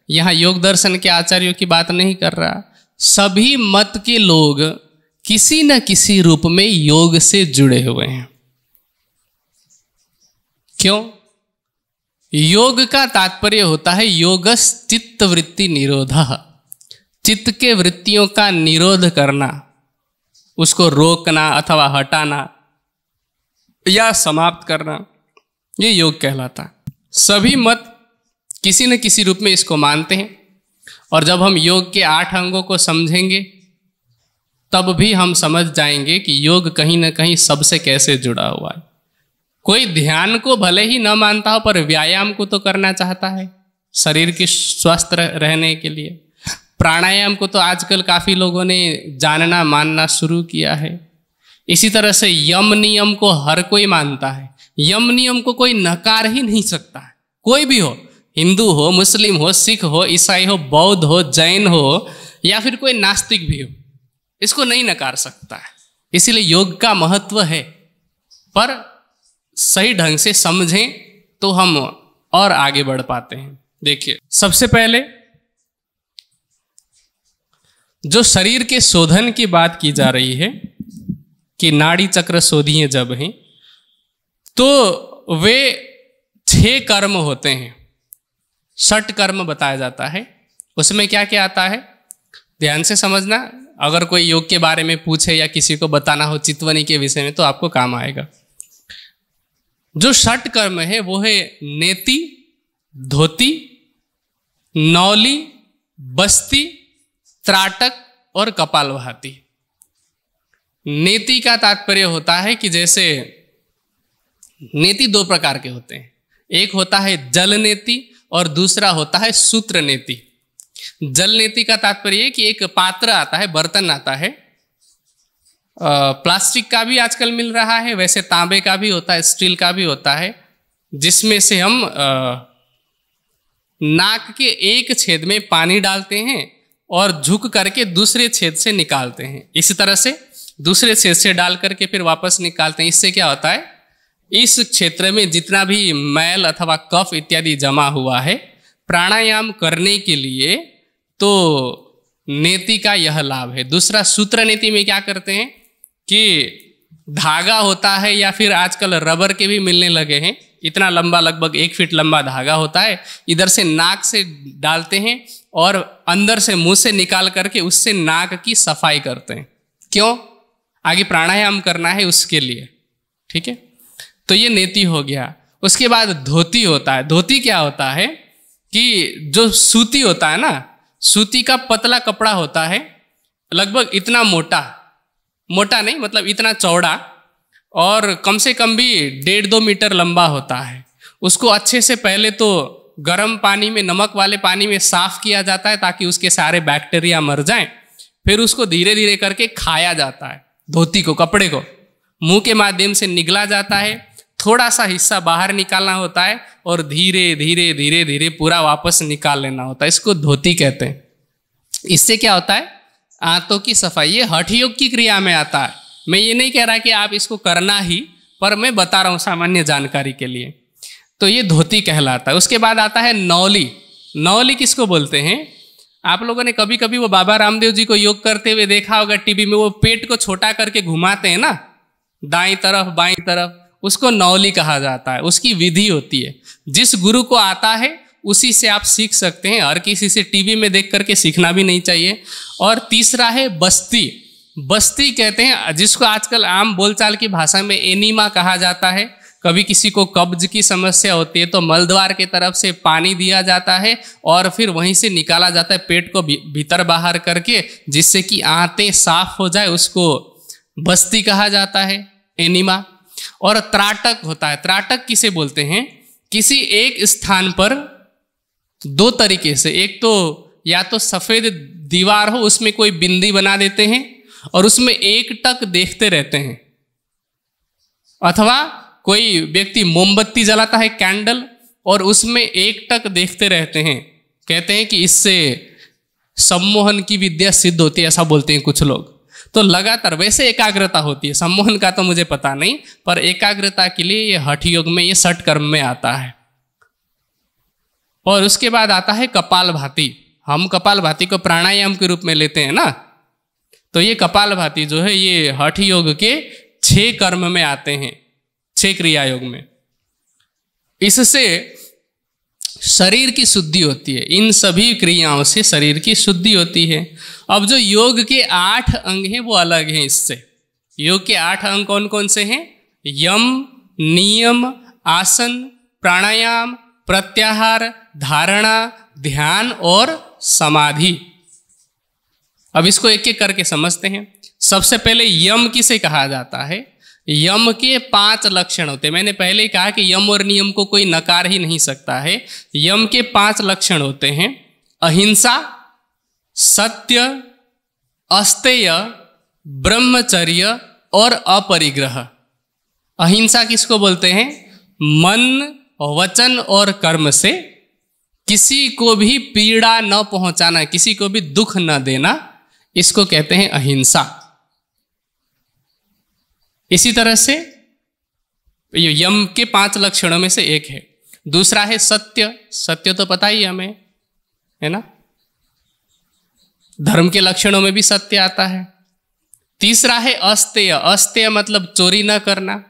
यहाँ योग दर्शन के आचार्यों की बात नहीं कर रहा सभी मत के लोग किसी न किसी रूप में योग से जुड़े हुए हैं क्यों योग का तात्पर्य होता है योगस चित्त वृत्ति निरोध चित्त के वृत्तियों का निरोध करना उसको रोकना अथवा हटाना या समाप्त करना ये योग कहलाता सभी मत किसी न किसी रूप में इसको मानते हैं और जब हम योग के आठ अंगों को समझेंगे तब भी हम समझ जाएंगे कि योग कहीं ना कहीं सबसे कैसे जुड़ा हुआ है कोई ध्यान को भले ही न मानता हो पर व्यायाम को तो करना चाहता है शरीर के स्वस्थ रहने के लिए प्राणायाम को तो आजकल काफ़ी लोगों ने जानना मानना शुरू किया है इसी तरह से यम नियम को हर कोई मानता है यम नियम को कोई नकार ही नहीं सकता है कोई भी हो हिंदू हो मुस्लिम हो सिख हो ईसाई हो बौद्ध हो जैन हो या फिर कोई नास्तिक भी हो इसको नहीं नकार सकता है इसीलिए योग का महत्व है पर सही ढंग से समझें तो हम और आगे बढ़ पाते हैं देखिए सबसे पहले जो शरीर के शोधन की बात की जा रही है कि नाड़ी चक्र शोधिए जब हैं तो वे छह कर्म होते हैं सट कर्म बताया जाता है उसमें क्या क्या आता है ध्यान से समझना अगर कोई योग के बारे में पूछे या किसी को बताना हो चितवनी के विषय में तो आपको काम आएगा जो षट कर्म है वो है नेति धोती नौली बस्ती त्राटक और कपाल भाती नेति का तात्पर्य होता है कि जैसे नेति दो प्रकार के होते हैं एक होता है जल नेति और दूसरा होता है सूत्र नीति जल नीति का तात्पर्य कि एक पात्र आता है बर्तन आता है प्लास्टिक का भी आजकल मिल रहा है वैसे तांबे का भी होता है स्टील का भी होता है जिसमें से हम नाक के एक छेद में पानी डालते हैं और झुक करके दूसरे छेद से निकालते हैं इसी तरह से दूसरे छेद से डाल करके फिर वापस निकालते हैं इससे क्या होता है इस क्षेत्र में जितना भी मैल अथवा कफ इत्यादि जमा हुआ है प्राणायाम करने के लिए तो नेति का यह लाभ है दूसरा सूत्र नेति में क्या करते हैं कि धागा होता है या फिर आजकल रबर के भी मिलने लगे हैं इतना लंबा लगभग एक फीट लंबा धागा होता है इधर से नाक से डालते हैं और अंदर से मुंह से निकाल करके उससे नाक की सफाई करते हैं क्यों आगे प्राणायाम करना है उसके लिए ठीक है तो ये नेति हो गया उसके बाद धोती होता है धोती क्या होता है कि जो सूती होता है ना सूती का पतला कपड़ा होता है लगभग इतना मोटा मोटा नहीं मतलब इतना चौड़ा और कम से कम भी डेढ़ दो मीटर लंबा होता है उसको अच्छे से पहले तो गर्म पानी में नमक वाले पानी में साफ किया जाता है ताकि उसके सारे बैक्टीरिया मर जाएं फिर उसको धीरे धीरे करके खाया जाता है धोती को कपड़े को मुंह के माध्यम से निगला जाता है थोड़ा सा हिस्सा बाहर निकालना होता है और धीरे धीरे धीरे धीरे पूरा वापस निकाल लेना होता है इसको धोती कहते हैं इससे क्या होता है आंतों की सफाई ये हठ योग की क्रिया में आता है मैं ये नहीं कह रहा कि आप इसको करना ही पर मैं बता रहा हूँ सामान्य जानकारी के लिए तो ये धोती कहलाता है उसके बाद आता है नौली नौली किसको बोलते हैं आप लोगों ने कभी कभी वो बाबा रामदेव जी को योग करते हुए देखा होगा टीवी में वो पेट को छोटा करके घुमाते हैं ना दाई तरफ बाई तरफ उसको नौली कहा जाता है उसकी विधि होती है जिस गुरु को आता है उसी से आप सीख सकते हैं और किसी से टीवी में देख करके सीखना भी नहीं चाहिए और तीसरा है बस्ती बस्ती कहते हैं जिसको आजकल आम बोलचाल की भाषा में एनीमा कहा जाता है कभी किसी को कब्ज की समस्या होती है तो मलद्वार के तरफ से पानी दिया जाता है और फिर वहीं से निकाला जाता है पेट को भी, भीतर बाहर करके जिससे कि आते साफ हो जाए उसको बस्ती कहा जाता है एनिमा और त्राटक होता है त्राटक किसे बोलते हैं किसी एक स्थान पर दो तरीके से एक तो या तो सफ़ेद दीवार हो उसमें कोई बिंदी बना देते हैं और उसमें एक टक देखते रहते हैं अथवा कोई व्यक्ति मोमबत्ती जलाता है कैंडल और उसमें एक टक देखते रहते हैं कहते हैं कि इससे सम्मोहन की विद्या सिद्ध होती है ऐसा बोलते हैं कुछ लोग तो लगातार वैसे एकाग्रता होती है सम्मोहन का तो मुझे पता नहीं पर एकाग्रता के लिए ये हठ योग में ये सठ कर्म में आता है और उसके बाद आता है कपाल भाती हम कपाल भाती को प्राणायाम के रूप में लेते हैं ना तो ये कपाल भाती जो है ये हठ योग के छह कर्म में आते हैं छह क्रिया योग में इससे शरीर की शुद्धि होती है इन सभी क्रियाओं से शरीर की शुद्धि होती है अब जो योग के आठ अंग हैं वो अलग हैं इससे योग के आठ अंग कौन कौन से हैं यम नियम आसन प्राणायाम प्रत्याहार धारणा ध्यान और समाधि अब इसको एक एक करके समझते हैं सबसे पहले यम किसे कहा जाता है यम के पांच लक्षण होते हैं मैंने पहले ही कहा कि यम और नियम को कोई नकार ही नहीं सकता है यम के पांच लक्षण होते हैं अहिंसा सत्य अस्तेय ब्रह्मचर्य और अपरिग्रह अहिंसा किसको बोलते हैं मन वचन और कर्म से किसी को भी पीड़ा न पहुंचाना किसी को भी दुख न देना इसको कहते हैं अहिंसा इसी तरह से यम के पांच लक्षणों में से एक है दूसरा है सत्य सत्य तो पता ही हमें है ना धर्म के लक्षणों में भी सत्य आता है तीसरा है अस्तेय अस्तेय मतलब चोरी न करना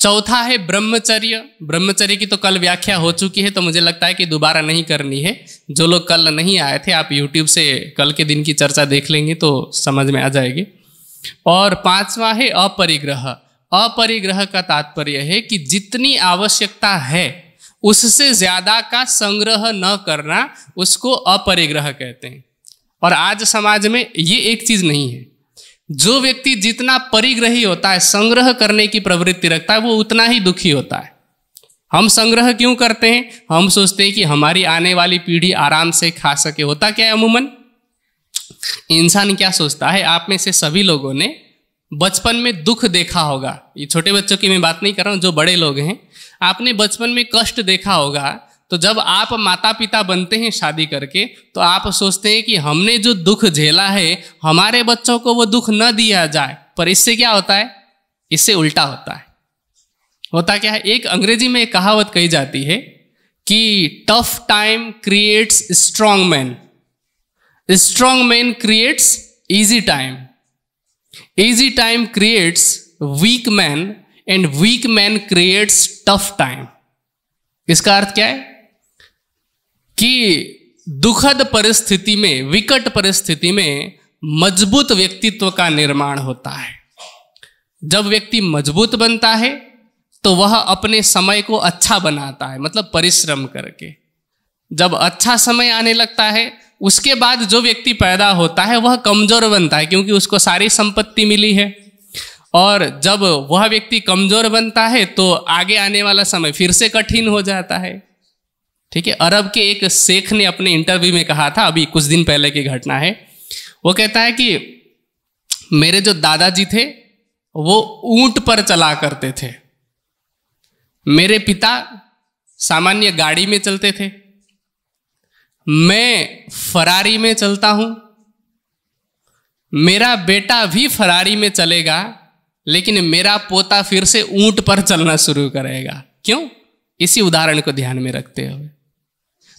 चौथा है ब्रह्मचर्य ब्रह्मचर्य की तो कल व्याख्या हो चुकी है तो मुझे लगता है कि दोबारा नहीं करनी है जो लोग कल नहीं आए थे आप यूट्यूब से कल के दिन की चर्चा देख लेंगे तो समझ में आ जाएगी और पांचवा है अपरिग्रह अपरिग्रह का तात्पर्य है कि जितनी आवश्यकता है उससे ज्यादा का संग्रह न करना उसको अपरिग्रह कहते हैं और आज समाज में ये एक चीज नहीं है जो व्यक्ति जितना परिग्रही होता है संग्रह करने की प्रवृत्ति रखता है वो उतना ही दुखी होता है हम संग्रह क्यों करते हैं हम सोचते हैं कि हमारी आने वाली पीढ़ी आराम से खा सके होता क्या है अमूमन इंसान क्या सोचता है आप में से सभी लोगों ने बचपन में दुख देखा होगा ये छोटे बच्चों की मैं बात नहीं कर रहा हूँ जो बड़े लोग हैं आपने बचपन में कष्ट देखा होगा तो जब आप माता पिता बनते हैं शादी करके तो आप सोचते हैं कि हमने जो दुख झेला है हमारे बच्चों को वो दुख न दिया जाए पर इससे क्या होता है इससे उल्टा होता है होता क्या है एक अंग्रेजी में एक कहावत कही जाती है कि tough time creates strong man strong man creates easy time easy time creates weak man and weak man creates tough time इसका अर्थ क्या है कि दुखद परिस्थिति में विकट परिस्थिति में मजबूत व्यक्तित्व का निर्माण होता है जब व्यक्ति मजबूत बनता है तो वह अपने समय को अच्छा बनाता है मतलब परिश्रम करके जब अच्छा समय आने लगता है उसके बाद जो व्यक्ति पैदा होता है वह कमजोर बनता है क्योंकि उसको सारी संपत्ति मिली है और जब वह व्यक्ति कमजोर बनता है तो आगे आने वाला समय फिर से कठिन हो जाता है ठीक है अरब के एक शेख ने अपने इंटरव्यू में कहा था अभी कुछ दिन पहले की घटना है वो कहता है कि मेरे जो दादाजी थे वो ऊंट पर चला करते थे मेरे पिता सामान्य गाड़ी में चलते थे मैं फरारी में चलता हूं मेरा बेटा भी फरारी में चलेगा लेकिन मेरा पोता फिर से ऊंट पर चलना शुरू करेगा क्यों इसी उदाहरण को ध्यान में रखते हुए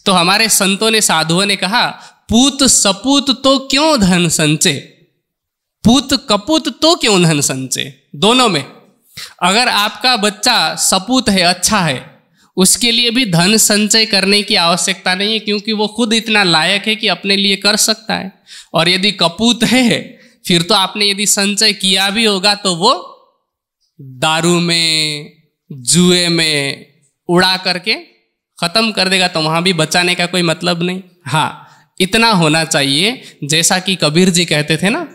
तो हमारे संतों ने साधुओं ने कहा पूत सपूत तो क्यों धन संचय पूत कपूत तो क्यों धन संचय दोनों में अगर आपका बच्चा सपूत है अच्छा है उसके लिए भी धन संचय करने की आवश्यकता नहीं है क्योंकि वो खुद इतना लायक है कि अपने लिए कर सकता है और यदि कपूत है फिर तो आपने यदि संचय किया भी होगा तो वो दारू में जुए में उड़ा करके ख़त्म कर देगा तो वहां भी बचाने का कोई मतलब नहीं हाँ इतना होना चाहिए जैसा कि कबीर जी कहते थे ना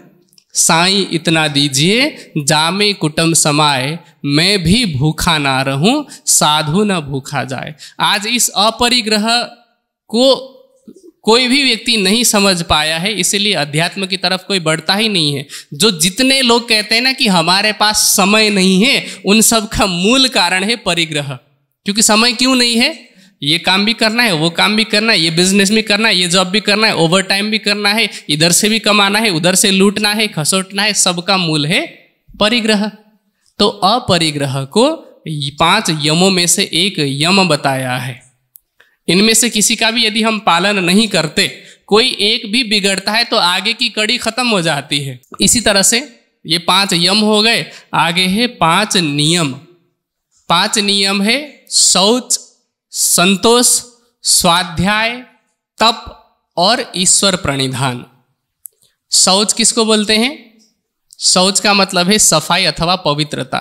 साई इतना दीजिए जामे कुटुम समाए मैं भी भूखा ना रहूं साधु ना भूखा जाए आज इस अपरिग्रह को कोई भी व्यक्ति नहीं समझ पाया है इसीलिए अध्यात्म की तरफ कोई बढ़ता ही नहीं है जो जितने लोग कहते हैं ना कि हमारे पास समय नहीं है उन सब का मूल कारण है परिग्रह क्योंकि समय क्यों नहीं है ये काम भी करना है वो काम भी करना है ये बिजनेस भी करना है ये जॉब भी करना है ओवर टाइम भी करना है इधर से भी कमाना है उधर से लूटना है खसोटना है सबका मूल है परिग्रह तो अपरिग्रह को पांच यमों में से एक यम बताया है इनमें से किसी का भी यदि हम पालन नहीं करते कोई एक भी बिगड़ता है तो आगे की कड़ी खत्म हो जाती है इसी तरह से ये पांच यम हो गए आगे है पांच नियम पांच नियम है शौच संतोष स्वाध्याय तप और ईश्वर प्रणिधान शौच किसको बोलते हैं शौच का मतलब है सफाई अथवा पवित्रता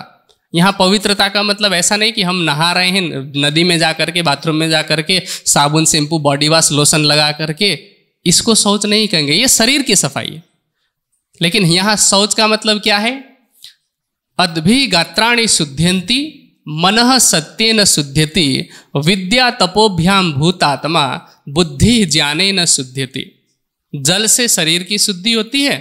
यहाँ पवित्रता का मतलब ऐसा नहीं कि हम नहा रहे हैं नदी में जा करके बाथरूम में जा करके साबुन शैम्पू बॉडी वॉश लोशन लगा करके इसको शौच नहीं कहेंगे ये शरीर की सफाई है लेकिन यहाँ शौच का मतलब क्या है अद्भि गात्राणी शुद्ध्यंती मन सत्य न शुद्ध्यति विद्या तपोभ्याम भूतात्मा बुद्धि ज्ञाने न शुद्ध्यति जल से शरीर की शुद्धि होती है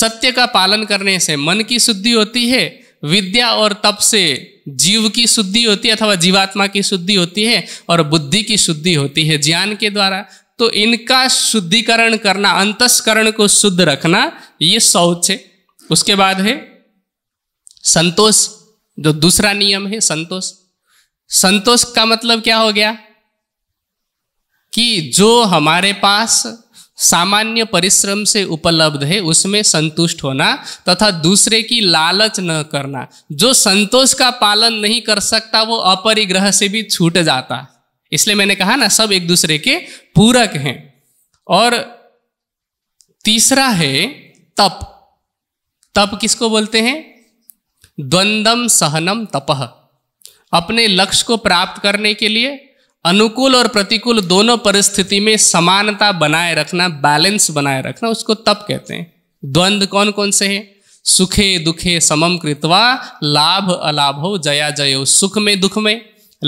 सत्य का पालन करने से मन की शुद्धि होती है विद्या और तप से जीव की शुद्धि होती है अथवा जीवात्मा की शुद्धि होती है और बुद्धि की शुद्धि होती है ज्ञान के द्वारा तो इनका शुद्धिकरण करना अंतस्करण को शुद्ध रखना ये शौच है उसके बाद है संतोष जो दूसरा नियम है संतोष संतोष का मतलब क्या हो गया कि जो हमारे पास सामान्य परिश्रम से उपलब्ध है उसमें संतुष्ट होना तथा दूसरे की लालच न करना जो संतोष का पालन नहीं कर सकता वो अपरिग्रह से भी छूट जाता इसलिए मैंने कहा ना सब एक दूसरे के पूरक हैं और तीसरा है तप तप किसको बोलते हैं द्वंदम सहनम तपह अपने लक्ष्य को प्राप्त करने के लिए अनुकूल और प्रतिकूल दोनों परिस्थिति में समानता बनाए रखना बैलेंस बनाए रखना उसको तप कहते हैं द्वंद कौन कौन से हैं सुखे दुखे समम कृतवा लाभ अलाभ हो जया जय हो सुख में दुख में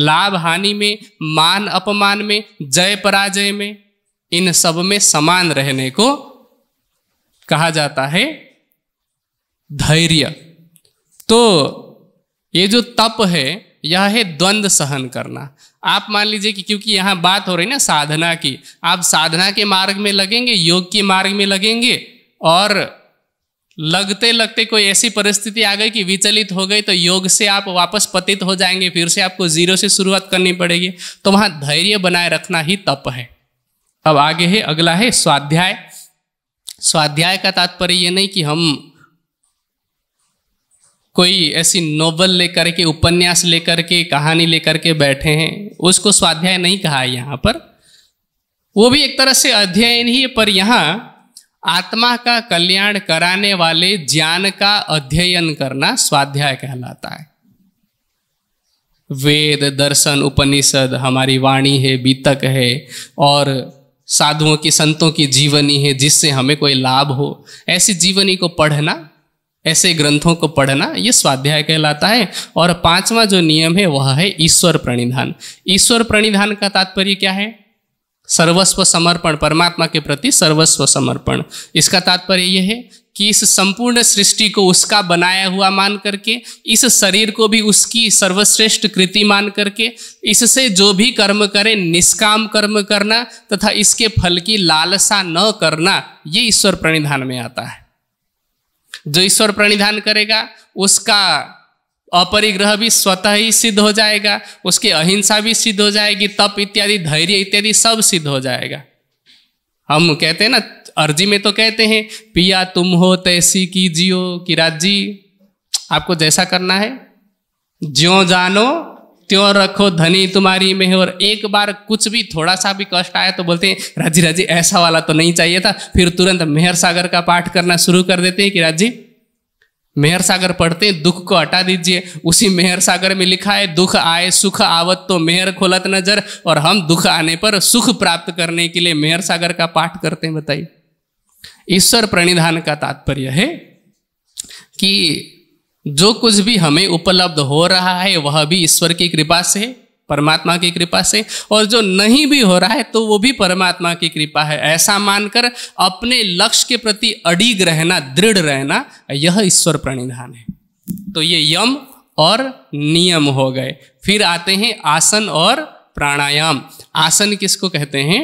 लाभ हानि में मान अपमान में जय पराजय में इन सब में समान रहने को कहा जाता है धैर्य तो ये जो तप है यह है द्वंद सहन करना आप मान लीजिए कि क्योंकि यहाँ बात हो रही ना साधना की आप साधना के मार्ग में लगेंगे योग के मार्ग में लगेंगे और लगते लगते कोई ऐसी परिस्थिति आ गई कि विचलित हो गई तो योग से आप वापस पतित हो जाएंगे फिर से आपको जीरो से शुरुआत करनी पड़ेगी तो वहाँ धैर्य बनाए रखना ही तप है अब आगे है अगला है स्वाध्याय स्वाध्याय का तात्पर्य ये नहीं कि हम कोई ऐसी नोवल लेकर के उपन्यास लेकर के कहानी लेकर के बैठे हैं उसको स्वाध्याय नहीं कहा है यहाँ पर वो भी एक तरह से अध्ययन ही पर यहाँ आत्मा का कल्याण कराने वाले ज्ञान का अध्ययन करना स्वाध्याय कहलाता है वेद दर्शन उपनिषद हमारी वाणी है बीतक है और साधुओं की संतों की जीवनी है जिससे हमें कोई लाभ हो ऐसी जीवनी को पढ़ना ऐसे ग्रंथों को पढ़ना ये स्वाध्याय कहलाता है और पांचवा जो नियम है वह है ईश्वर प्रणिधान ईश्वर प्रणिधान का तात्पर्य क्या है सर्वस्व समर्पण परमात्मा के प्रति सर्वस्व समर्पण इसका तात्पर्य यह है कि इस संपूर्ण सृष्टि को उसका बनाया हुआ मान करके इस शरीर को भी उसकी सर्वश्रेष्ठ कृति मान करके इससे जो भी कर्म करे निष्काम कर्म करना तथा इसके फल की लालसा न करना ये ईश्वर प्रणिधान में आता है जो ईश्वर प्रणिधान करेगा उसका अपरिग्रह भी स्वतः ही सिद्ध हो जाएगा उसकी अहिंसा भी सिद्ध हो जाएगी तप इत्यादि धैर्य इत्यादि सब सिद्ध हो जाएगा हम कहते हैं ना अर्जी में तो कहते हैं पिया तुम हो तैसी की जियो कि राजी आपको जैसा करना है ज्यो जानो त्यों रखो धनी तुम्हारी में और एक बार कुछ भी थोड़ा सा भी कष्ट आया तो बोलते हैं राजी राजी ऐसा वाला तो नहीं चाहिए था फिर तुरंत मेहर सागर का पाठ करना शुरू कर देते हैं कि राजी मेहर सागर पढ़ते हैं दुख को हटा दीजिए उसी मेहर सागर में लिखा है दुख आए सुख आवत तो मेहर खोलत नजर और हम दुख आने पर सुख प्राप्त करने के लिए मेहर सागर का पाठ करते हैं बताइए ईश्वर प्रणिधान का तात्पर्य है कि जो कुछ भी हमें उपलब्ध हो रहा है वह भी ईश्वर की कृपा से परमात्मा की कृपा से और जो नहीं भी हो रहा है तो वो भी परमात्मा की कृपा है ऐसा मानकर अपने लक्ष्य के प्रति अडिग रहना दृढ़ रहना यह ईश्वर प्रणिधान है तो ये यम और नियम हो गए फिर आते हैं आसन और प्राणायाम आसन किसको कहते हैं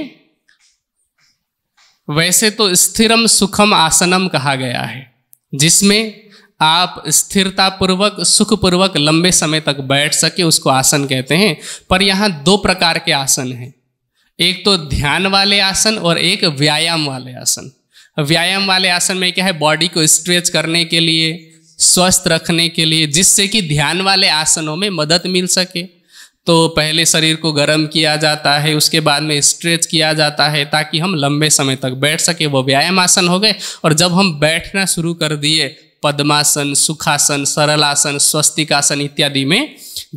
वैसे तो स्थिरम सुखम आसनम कहा गया है जिसमें आप स्थिरतापूर्वक सुखपूर्वक लंबे समय तक बैठ सके उसको आसन कहते हैं पर यहाँ दो प्रकार के आसन हैं एक तो ध्यान वाले आसन और एक व्यायाम वाले आसन व्यायाम वाले आसन में क्या है बॉडी को स्ट्रेच करने के लिए स्वस्थ रखने के लिए जिससे कि ध्यान वाले आसनों में मदद मिल सके तो पहले शरीर को गर्म किया जाता है उसके बाद में स्ट्रेच किया जाता है ताकि हम लंबे समय तक बैठ सके वो व्यायाम आसन हो गए और जब हम बैठना शुरू कर दिए पद्मासन सुखासन सरलासन स्वस्तिकासन इत्यादि में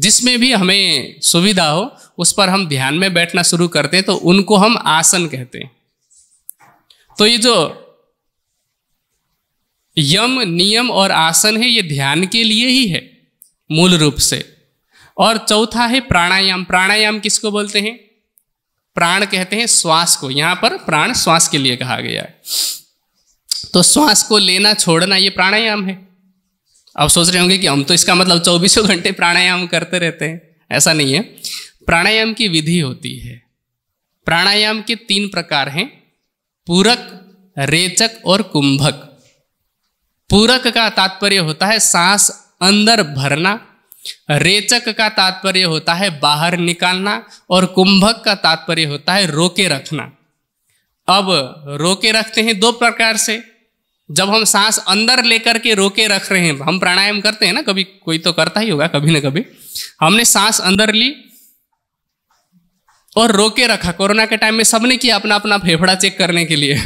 जिसमें भी हमें सुविधा हो उस पर हम ध्यान में बैठना शुरू करते हैं तो उनको हम आसन कहते हैं तो ये जो यम नियम और आसन है ये ध्यान के लिए ही है मूल रूप से और चौथा है प्राणायाम प्राणायाम किसको बोलते हैं प्राण कहते हैं श्वास को यहां पर प्राण श्वास के लिए कहा गया है तो श्वास को लेना छोड़ना ये प्राणायाम है आप सोच रहे होंगे कि हम तो इसका मतलब चौबीसों घंटे प्राणायाम करते रहते हैं ऐसा नहीं है प्राणायाम की विधि होती है प्राणायाम के तीन प्रकार हैं पूरक रेचक और कुंभक पूरक का तात्पर्य होता है सांस अंदर भरना रेचक का तात्पर्य होता है बाहर निकालना और कुंभक का तात्पर्य होता है रोके रखना अब रोके रखते हैं दो प्रकार से जब हम सांस अंदर लेकर के रोके रख रहे हैं हम प्राणायाम करते हैं ना कभी कोई तो करता ही होगा कभी ना कभी हमने सांस अंदर ली और रोके रखा कोरोना के टाइम में सबने किया अपना अपना फेफड़ा चेक करने के लिए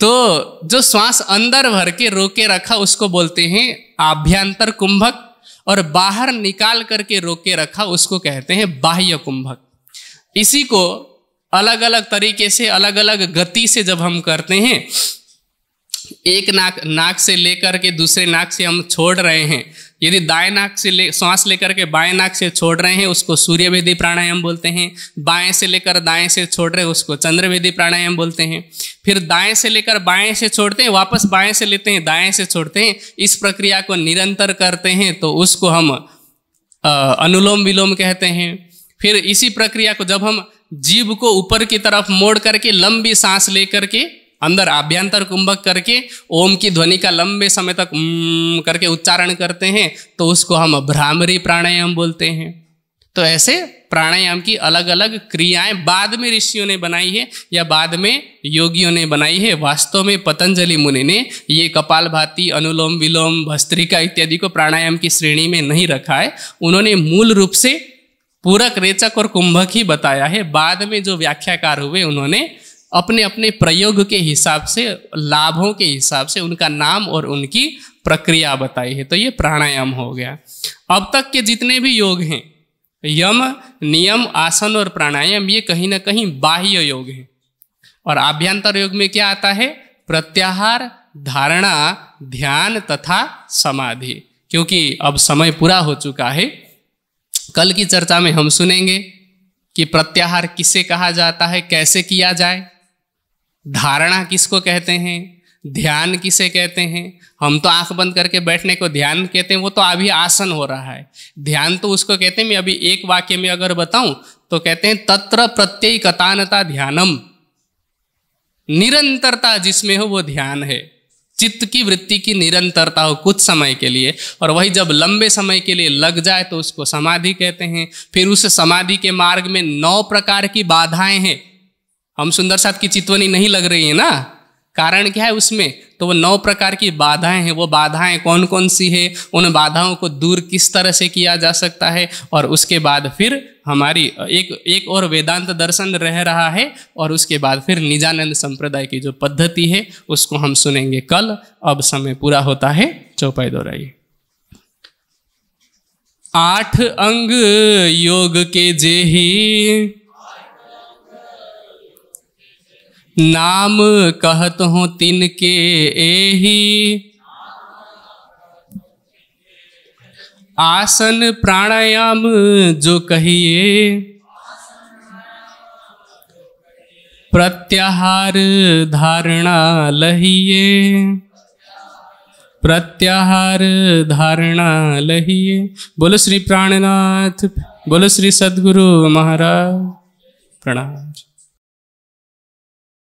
तो जो श्वास अंदर भर के रोके रखा उसको बोलते हैं आभ्यंतर कुंभक और बाहर निकाल करके रोके रखा उसको कहते हैं बाह्य कुंभक इसी को अलग अलग तरीके से अलग अलग गति से जब हम करते हैं एक नाक नाक से लेकर के दूसरे नाक से हम छोड़ रहे हैं यदि दाएं नाक से ले सांस लेकर के बाएं नाक से छोड़ रहे हैं उसको सूर्य वेदी प्राणायाम बोलते हैं बाएं से लेकर दाएं से छोड़ रहे हैं उसको चंद्र वेदी प्राणायाम बोलते हैं फिर दाएं से लेकर बाएं से छोड़ते हैं वापस बाएं से लेते हैं दाएं से छोड़ते हैं इस प्रक्रिया को निरंतर करते हैं तो उसको हम अनुलोम विलोम कहते हैं फिर इसी प्रक्रिया को जब हम जीव को ऊपर की तरफ मोड़ करके लंबी सांस लेकर के अंदर आभ्यंतर कुंभक करके ओम की ध्वनि का लंबे समय तक करके उच्चारण करते हैं तो उसको हम भ्रामरी प्राणायाम बोलते हैं तो ऐसे प्राणायाम की अलग अलग क्रियाएं बाद में ऋषियों ने बनाई है या बाद में योगियों ने बनाई है वास्तव में पतंजलि मुनि ने ये कपाल भाती अनुलोम विलोम भस्त्रिका इत्यादि को प्राणायाम की श्रेणी में नहीं रखा है उन्होंने मूल रूप से पूरक रेचक और कुंभक ही बताया है बाद में जो व्याख्याकार हुए उन्होंने अपने अपने प्रयोग के हिसाब से लाभों के हिसाब से उनका नाम और उनकी प्रक्रिया बताई है तो ये प्राणायाम हो गया अब तक के जितने भी योग हैं यम नियम आसन और प्राणायाम ये कहीं ना कहीं बाह्य योग है और आभ्यंतर योग में क्या आता है प्रत्याहार धारणा ध्यान तथा समाधि क्योंकि अब समय पूरा हो चुका है कल की चर्चा में हम सुनेंगे कि प्रत्याहार किसे कहा जाता है कैसे किया जाए धारणा किसको कहते हैं ध्यान किसे कहते हैं हम तो आंख बंद करके बैठने को ध्यान कहते हैं वो तो अभी आसन हो रहा है ध्यान तो उसको कहते हैं मैं अभी एक वाक्य में अगर बताऊं तो कहते हैं तत्र प्रत्यय कतानता ध्यानम निरंतरता जिसमें हो वो ध्यान है चित्त की वृत्ति की निरंतरता हो कुछ समय के लिए और वही जब लंबे समय के लिए लग जाए तो उसको समाधि कहते हैं फिर उस समाधि के मार्ग में नौ प्रकार की बाधाएं हैं हम सुंदर साथ की चितवनी नहीं लग रही है ना कारण क्या है उसमें तो वो नौ प्रकार की बाधाएं हैं वो बाधाएं कौन कौन सी है उन बाधाओं को दूर किस तरह से किया जा सकता है और उसके बाद फिर हमारी एक एक और वेदांत दर्शन रह रहा है और उसके बाद फिर निजानंद संप्रदाय की जो पद्धति है उसको हम सुनेंगे कल अब समय पूरा होता है चौपाई दोहराइए आठ अंग योग के जेही नाम कहत हो तिन के एही आसन प्राणायाम जो कहिए प्रत्याहार धारणा लहिए प्रत्याहार धारणा लहिए बोलो श्री प्राणनाथ बोलो श्री सदगुरु महाराज प्रणाम